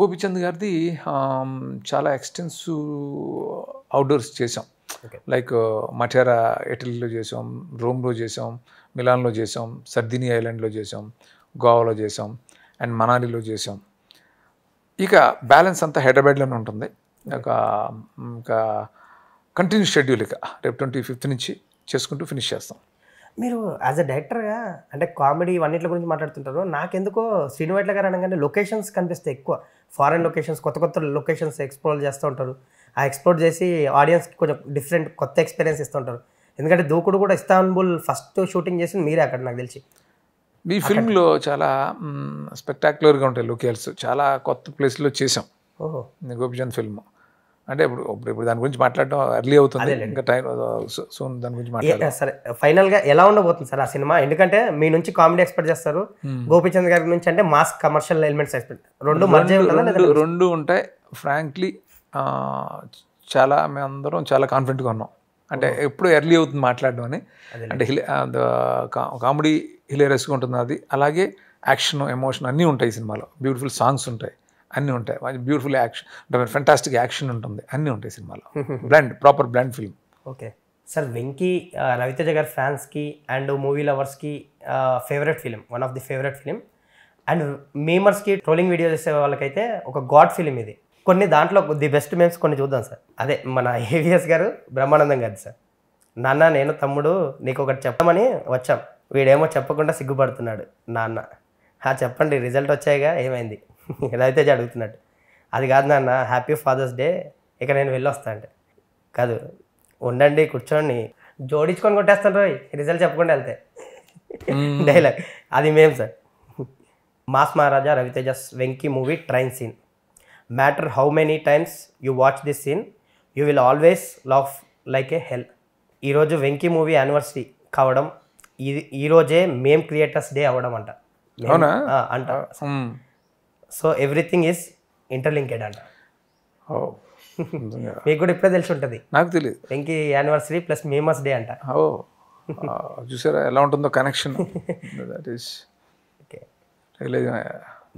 గోపిచంద్ గారిది చాలా ఎక్స్టెన్సివ్ అవుట్డోర్స్ చేసాం లైక్ మఠేరా ఇటలీలో చేసాం రోమ్లో చేసాం మిలాన్లో చేసాం సర్దినీ ఐలాండ్లో చేసాం గోవాలో చేసాం అండ్ మనాలిలో చేసాం ఇక బ్యాలెన్స్ అంతా హైదరాబాద్లోనే ఉంటుంది ఒక ఇంకా కంటిన్యూ షెడ్యూల్ ఇక రేపు ట్వంటీ ఫిఫ్త్ నుంచి చేసుకుంటూ ఫినిష్ చేస్తాం మీరు యాజ్ అ డైరెక్టర్గా అంటే కామెడీ అన్నింటి గురించి మాట్లాడుతుంటారు నాకెందుకో శ్రీనివాట్ల గారు అనగానే లొకేషన్స్ కనిపిస్తే ఎక్కువ ఫారెన్ లొకేషన్స్ కొత్త కొత్త లొకేషన్స్ ఎక్స్ప్లోర్ చేస్తూ ఉంటారు ఆ ఎక్స్ప్లోర్ చేసి ఆడియన్స్కి కొంచెం డిఫరెంట్ కొత్త ఎక్స్పీరియన్స్ ఇస్తుంటారు ఎందుకంటే దూకుడు కూడా ఇస్తాన్బుల్ ఫస్ట్ షూటింగ్ చేసింది మీరే అక్కడ నాకు తెలిసి మీ ఫిల్మ్లో చాలా స్పెక్టాక్యులర్గా ఉంటాయి లొకేల్స్ చాలా కొత్త ప్లేస్లో చేసాం గోపిచంద్ ఫిల్మ్ అంటే ఇప్పుడు ఇప్పుడు ఇప్పుడు దాని గురించి మాట్లాడడం ఎర్లీ అవుతుంది ఇంకా టైం సూన్ uh, దాని గురించి మాట్లాడాలి సరే ఫైనల్ గా ఎలా ఉండబోతుంది సార్ ఆ సినిమా ఎందుకంటే మీ నుంచి కామెడీ ఎక్స్పెక్ట్ చేస్తారు hmm. గోపిచంద్ గారి నుంచి అంటే మాస్ కమర్షియల్ ఎలిమెంట్స్ ఎక్స్పెక్ట్ రెండు రెండు ఉంటాయి ఫ్రాంక్లీ చాలా మేము అందరం చాలా కాన్ఫిడెంట్గా ఉన్నాం అంటే ఎప్పుడు ఎర్లీ అవుతుంది మాట్లాడడం అని అంటే కామెడీ హిలేరియస్గా ఉంటుంది అది అలాగే యాక్షన్ ఎమోషన్ అన్నీ ఉంటాయి సినిమాలో బ్యూటిఫుల్ సాంగ్స్ ఉంటాయి అన్నీ ఉంటాయి బ్యూటిఫుల్ యాక్షన్ అంటే ఫెంటాస్టిక్ యాక్షన్ ఉంటుంది అన్నీ ఉంటాయి సినిమాలో bland proper bland film okay sir Venky Raviteja గారి ఫ్యాన్స్కి అండ్ మూవీ లవర్స్కి favourite film one of the favourite film and మేమర్స్కి ట్రోలింగ్ వీడియో చేసే వాళ్ళకైతే ఒక గాడ్ ఫిలిం ఇది కొన్ని దాంట్లో ది బెస్ట్ మేమ్స్ కొన్ని చూద్దాం సార్ అదే మన ఏవిఎస్ గారు బ్రహ్మానందం గారు సార్ నాన్న నేను తమ్ముడు నీకు ఒకటి చెప్పమని వచ్చాం వీడేమో చెప్పకుండా సిగ్గుపడుతున్నాడు నాన్న చెప్పండి రిజల్ట్ వచ్చాయిగా ఏమైంది అయితే అడుగుతున్నట్టు అది కాదు నాన్న హ్యాపీ ఫాదర్స్ డే ఇక నేను వెళ్ళొస్తా అంటే కాదు ఉండండి కూర్చోండి జోడించుకొని కొట్టేస్తాను రోయ్ రిజల్ట్ చెప్పకుండా వెళ్తే డైలాగ్ అది మేం sir mass Maharaja Raviteja Venky movie train scene matter how many times you watch this scene you will always love like a hell ఈరోజు వెంకీ మూవీ యానివర్సరీ కావడం ఇది ఈరోజే మేం క్రియేటర్స్ డే అవ్వడం అంట అంట సో ఎవ్రీథింగ్ ఈస్ ఇంటర్లింకెడ్ అంట మీకు కూడా ఇప్పుడే తెలిసి ఉంటుంది నాకు తెలియదు Venky anniversary plus memes day అంట చూసారా ఎలా ఉంటుందో connection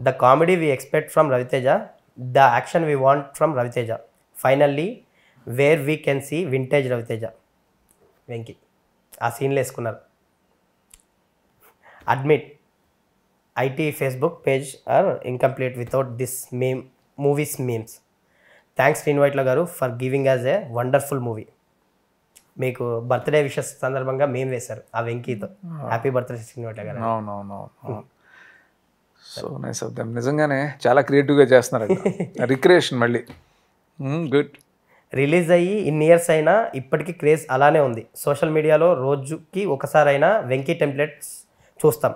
the comedy we expect from Raviteja the action we want from Raviteja finally where we can see vintage Raviteja Venky ఆ సీన్లు వేసుకున్నారు admit it Facebook page are incomplete without this meme movies memes thanks Srinu Vaitla గారు for giving us a wonderful movie మీకు birthday wishes సందర్భంగా మేము వేశారు ఆ వెంకీతో happy birthday శ్రీనివైట్ల గారు సో నైస్ ఆఫ్ దమ్ నిజంగానే చాలా క్రియేటివ్గా చేస్తున్నారు రిక్రియేషన్ మళ్ళీ గుడ్ రిలీజ్ అయ్యి ఇన్ని ఇయర్స్ అయినా ఇప్పటికీ క్రేజ్ అలానే ఉంది సోషల్ మీడియాలో రోజుకి ఒకసారైనా వెంకీ టెంప్లెట్స్ చూస్తాం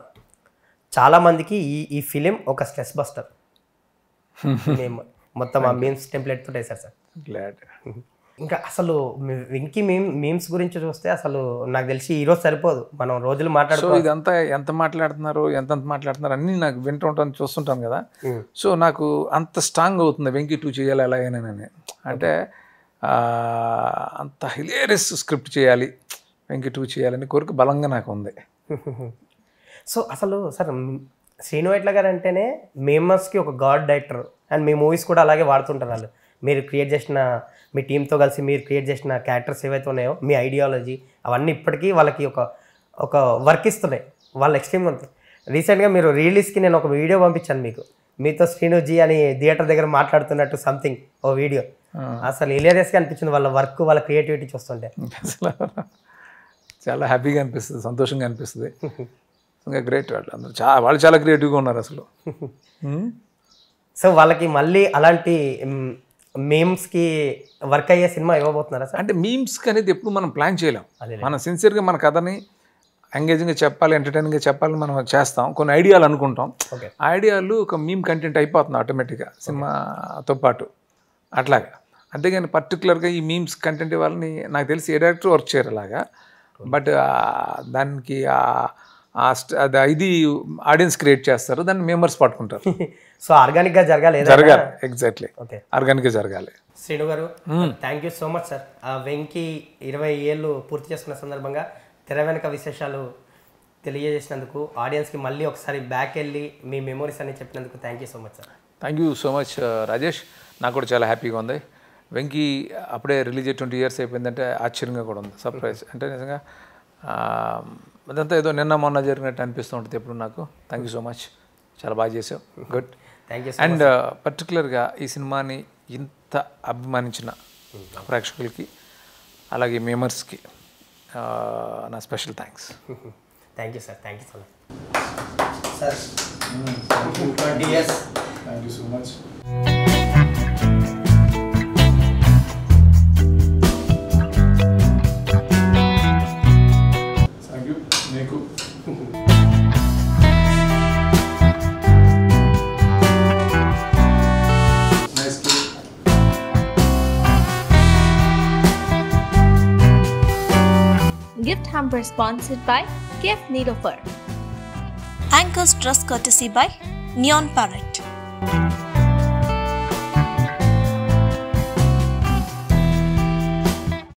చాలామందికి ఈ ఈ ఫిలిం ఒక స్ట్రెస్ బస్టర్ మేము మొత్తం ఆ మీమ్స్ టెంప్లెట్ తోటే సార్ సార్ ఇంకా అసలు వెంకీ మేమ్ మీమ్స్ గురించి చూస్తే అసలు నాకు తెలిసి ఈ రోజు సరిపోదు మనం రోజులు మాట్లాడుతూ ఇదంతా ఎంత మాట్లాడుతున్నారు ఎంత మాట్లాడుతున్నారు అన్నీ నాకు వింటూ ఉంటాను చూస్తుంటాను కదా సో hmm. నాకు అంత స్ట్రాంగ్ అవుతుంది వెంకీ టూ చేయాలి ఎలాగైనా అంటే అంత హిలేరియస్ స్క్రిప్ట్ చేయాలి వెంకీ టూ చేయాలని కోరిక బలంగా నాకు ఉంది సో అసలు సార్ శ్రీను ఎట్లా గారు అంటేనే మేమస్కి ఒక గాడ్ డైరెక్టర్ అండ్ మీ మూవీస్ కూడా అలాగే వాడుతుంటారు వాళ్ళు మీరు క్రియేట్ చేసిన మీ టీంతో కలిసి మీరు క్రియేట్ చేసిన క్యారెక్టర్స్ ఏవైతే ఉన్నాయో మీ ఐడియాలజీ అవన్నీ ఇప్పటికీ వాళ్ళకి ఒక ఒక వర్క్ ఇస్తున్నాయి వాళ్ళు ఎక్స్ట్రీమ్ రీసెంట్గా మీరు రిలీజ్కి నేను ఒక వీడియో పంపించాను మీకు మీతో శ్రీనుజీ అని థియేటర్ దగ్గర మాట్లాడుతున్నట్టు సంథింగ్ ఓ వీడియో అసలు ఇలేరియస్గా అనిపించింది వాళ్ళ వర్క్ వాళ్ళ క్రియేటివిటీ చూస్తుంటే చాలా హ్యాపీగా అనిపిస్తుంది సంతోషంగా అనిపిస్తుంది ఇంకా గ్రేట్ వాళ్ళు అందరూ చాలా వాళ్ళు చాలా క్రియేటివ్గా ఉన్నారు అసలు సో వాళ్ళకి మళ్ళీ అలాంటి మీమ్స్కి వర్క్ అయ్యే సినిమా ఇవ్వబోతున్నారా సార్ అంటే మీమ్స్కి అనేది ఎప్పుడు మనం ప్లాన్ చేయలేం మనం సిన్సియర్గా మన కథని ఎంగేజింగ్గా చెప్పాలి ఎంటర్టైనింగ్గా చెప్పాలని మనం చేస్తాం కొన్ని ఐడియాలు అనుకుంటాం ఐడియాలు ఒక మీమ్ కంటెంట్ అయిపోతుంది ఆటోమేటిక్గా సినిమాతో పాటు అట్లాగా అంతేగాని పర్టికులర్గా ఈ మీమ్స్ కంటెంట్ వాళ్ళని నాకు తెలిసి ఏ డైరెక్టర్ వర్క్ చేయరు అలాగా బట్ దానికి ఇది ఆడియన్స్ క్రియేట్ చేస్తారు దాన్ని మెంబర్స్ పట్టుకుంటారు సో ఆర్గానిక్ గా జరగాలి జరగాలి ఎగ్జాక్ట్లీ ఆర్గానిక్ గా జరగాలి శ్రీను గారు thank you so much sir Venky ఇరవై ఏళ్ళు పూర్తి చేసుకున్న సందర్భంగా తెర వెనక విశేషాలు తెలియజేసినందుకు ఆడియన్స్కి మళ్ళీ ఒకసారి బ్యాక్ వెళ్ళి మీ మెమోరీస్ అన్ని చెప్పినందుకు thank you so much sir thank you so much Rajesh నాకు కూడా చాలా హ్యాపీగా ఉంది వెంకీ అప్పుడే రిలీజ్ ట్వంటీ ఇయర్స్ అయిపోయిందంటే ఆశ్చర్యంగా కూడా ఉంది సర్ప్రైజ్ అంటే నిజంగా అదంతా ఏదో నిన్న మొన్న జరిగినట్టు అనిపిస్తూ ఉంటుంది ఎప్పుడు నాకు థ్యాంక్ యూ సో మచ్ చాలా బాగా చేసావు గుడ్ థ్యాంక్ యూ అండ్ పర్టికులర్గా ఈ సినిమాని ఇంత అభిమానించిన hmm. ప్రేక్షకులకి అలాగే మేమర్స్కి నా special thanks thank you sir thank you so much sir thank you so much sponsored by KF Needlefer. Anchors dress courtesy by Neon Parrot.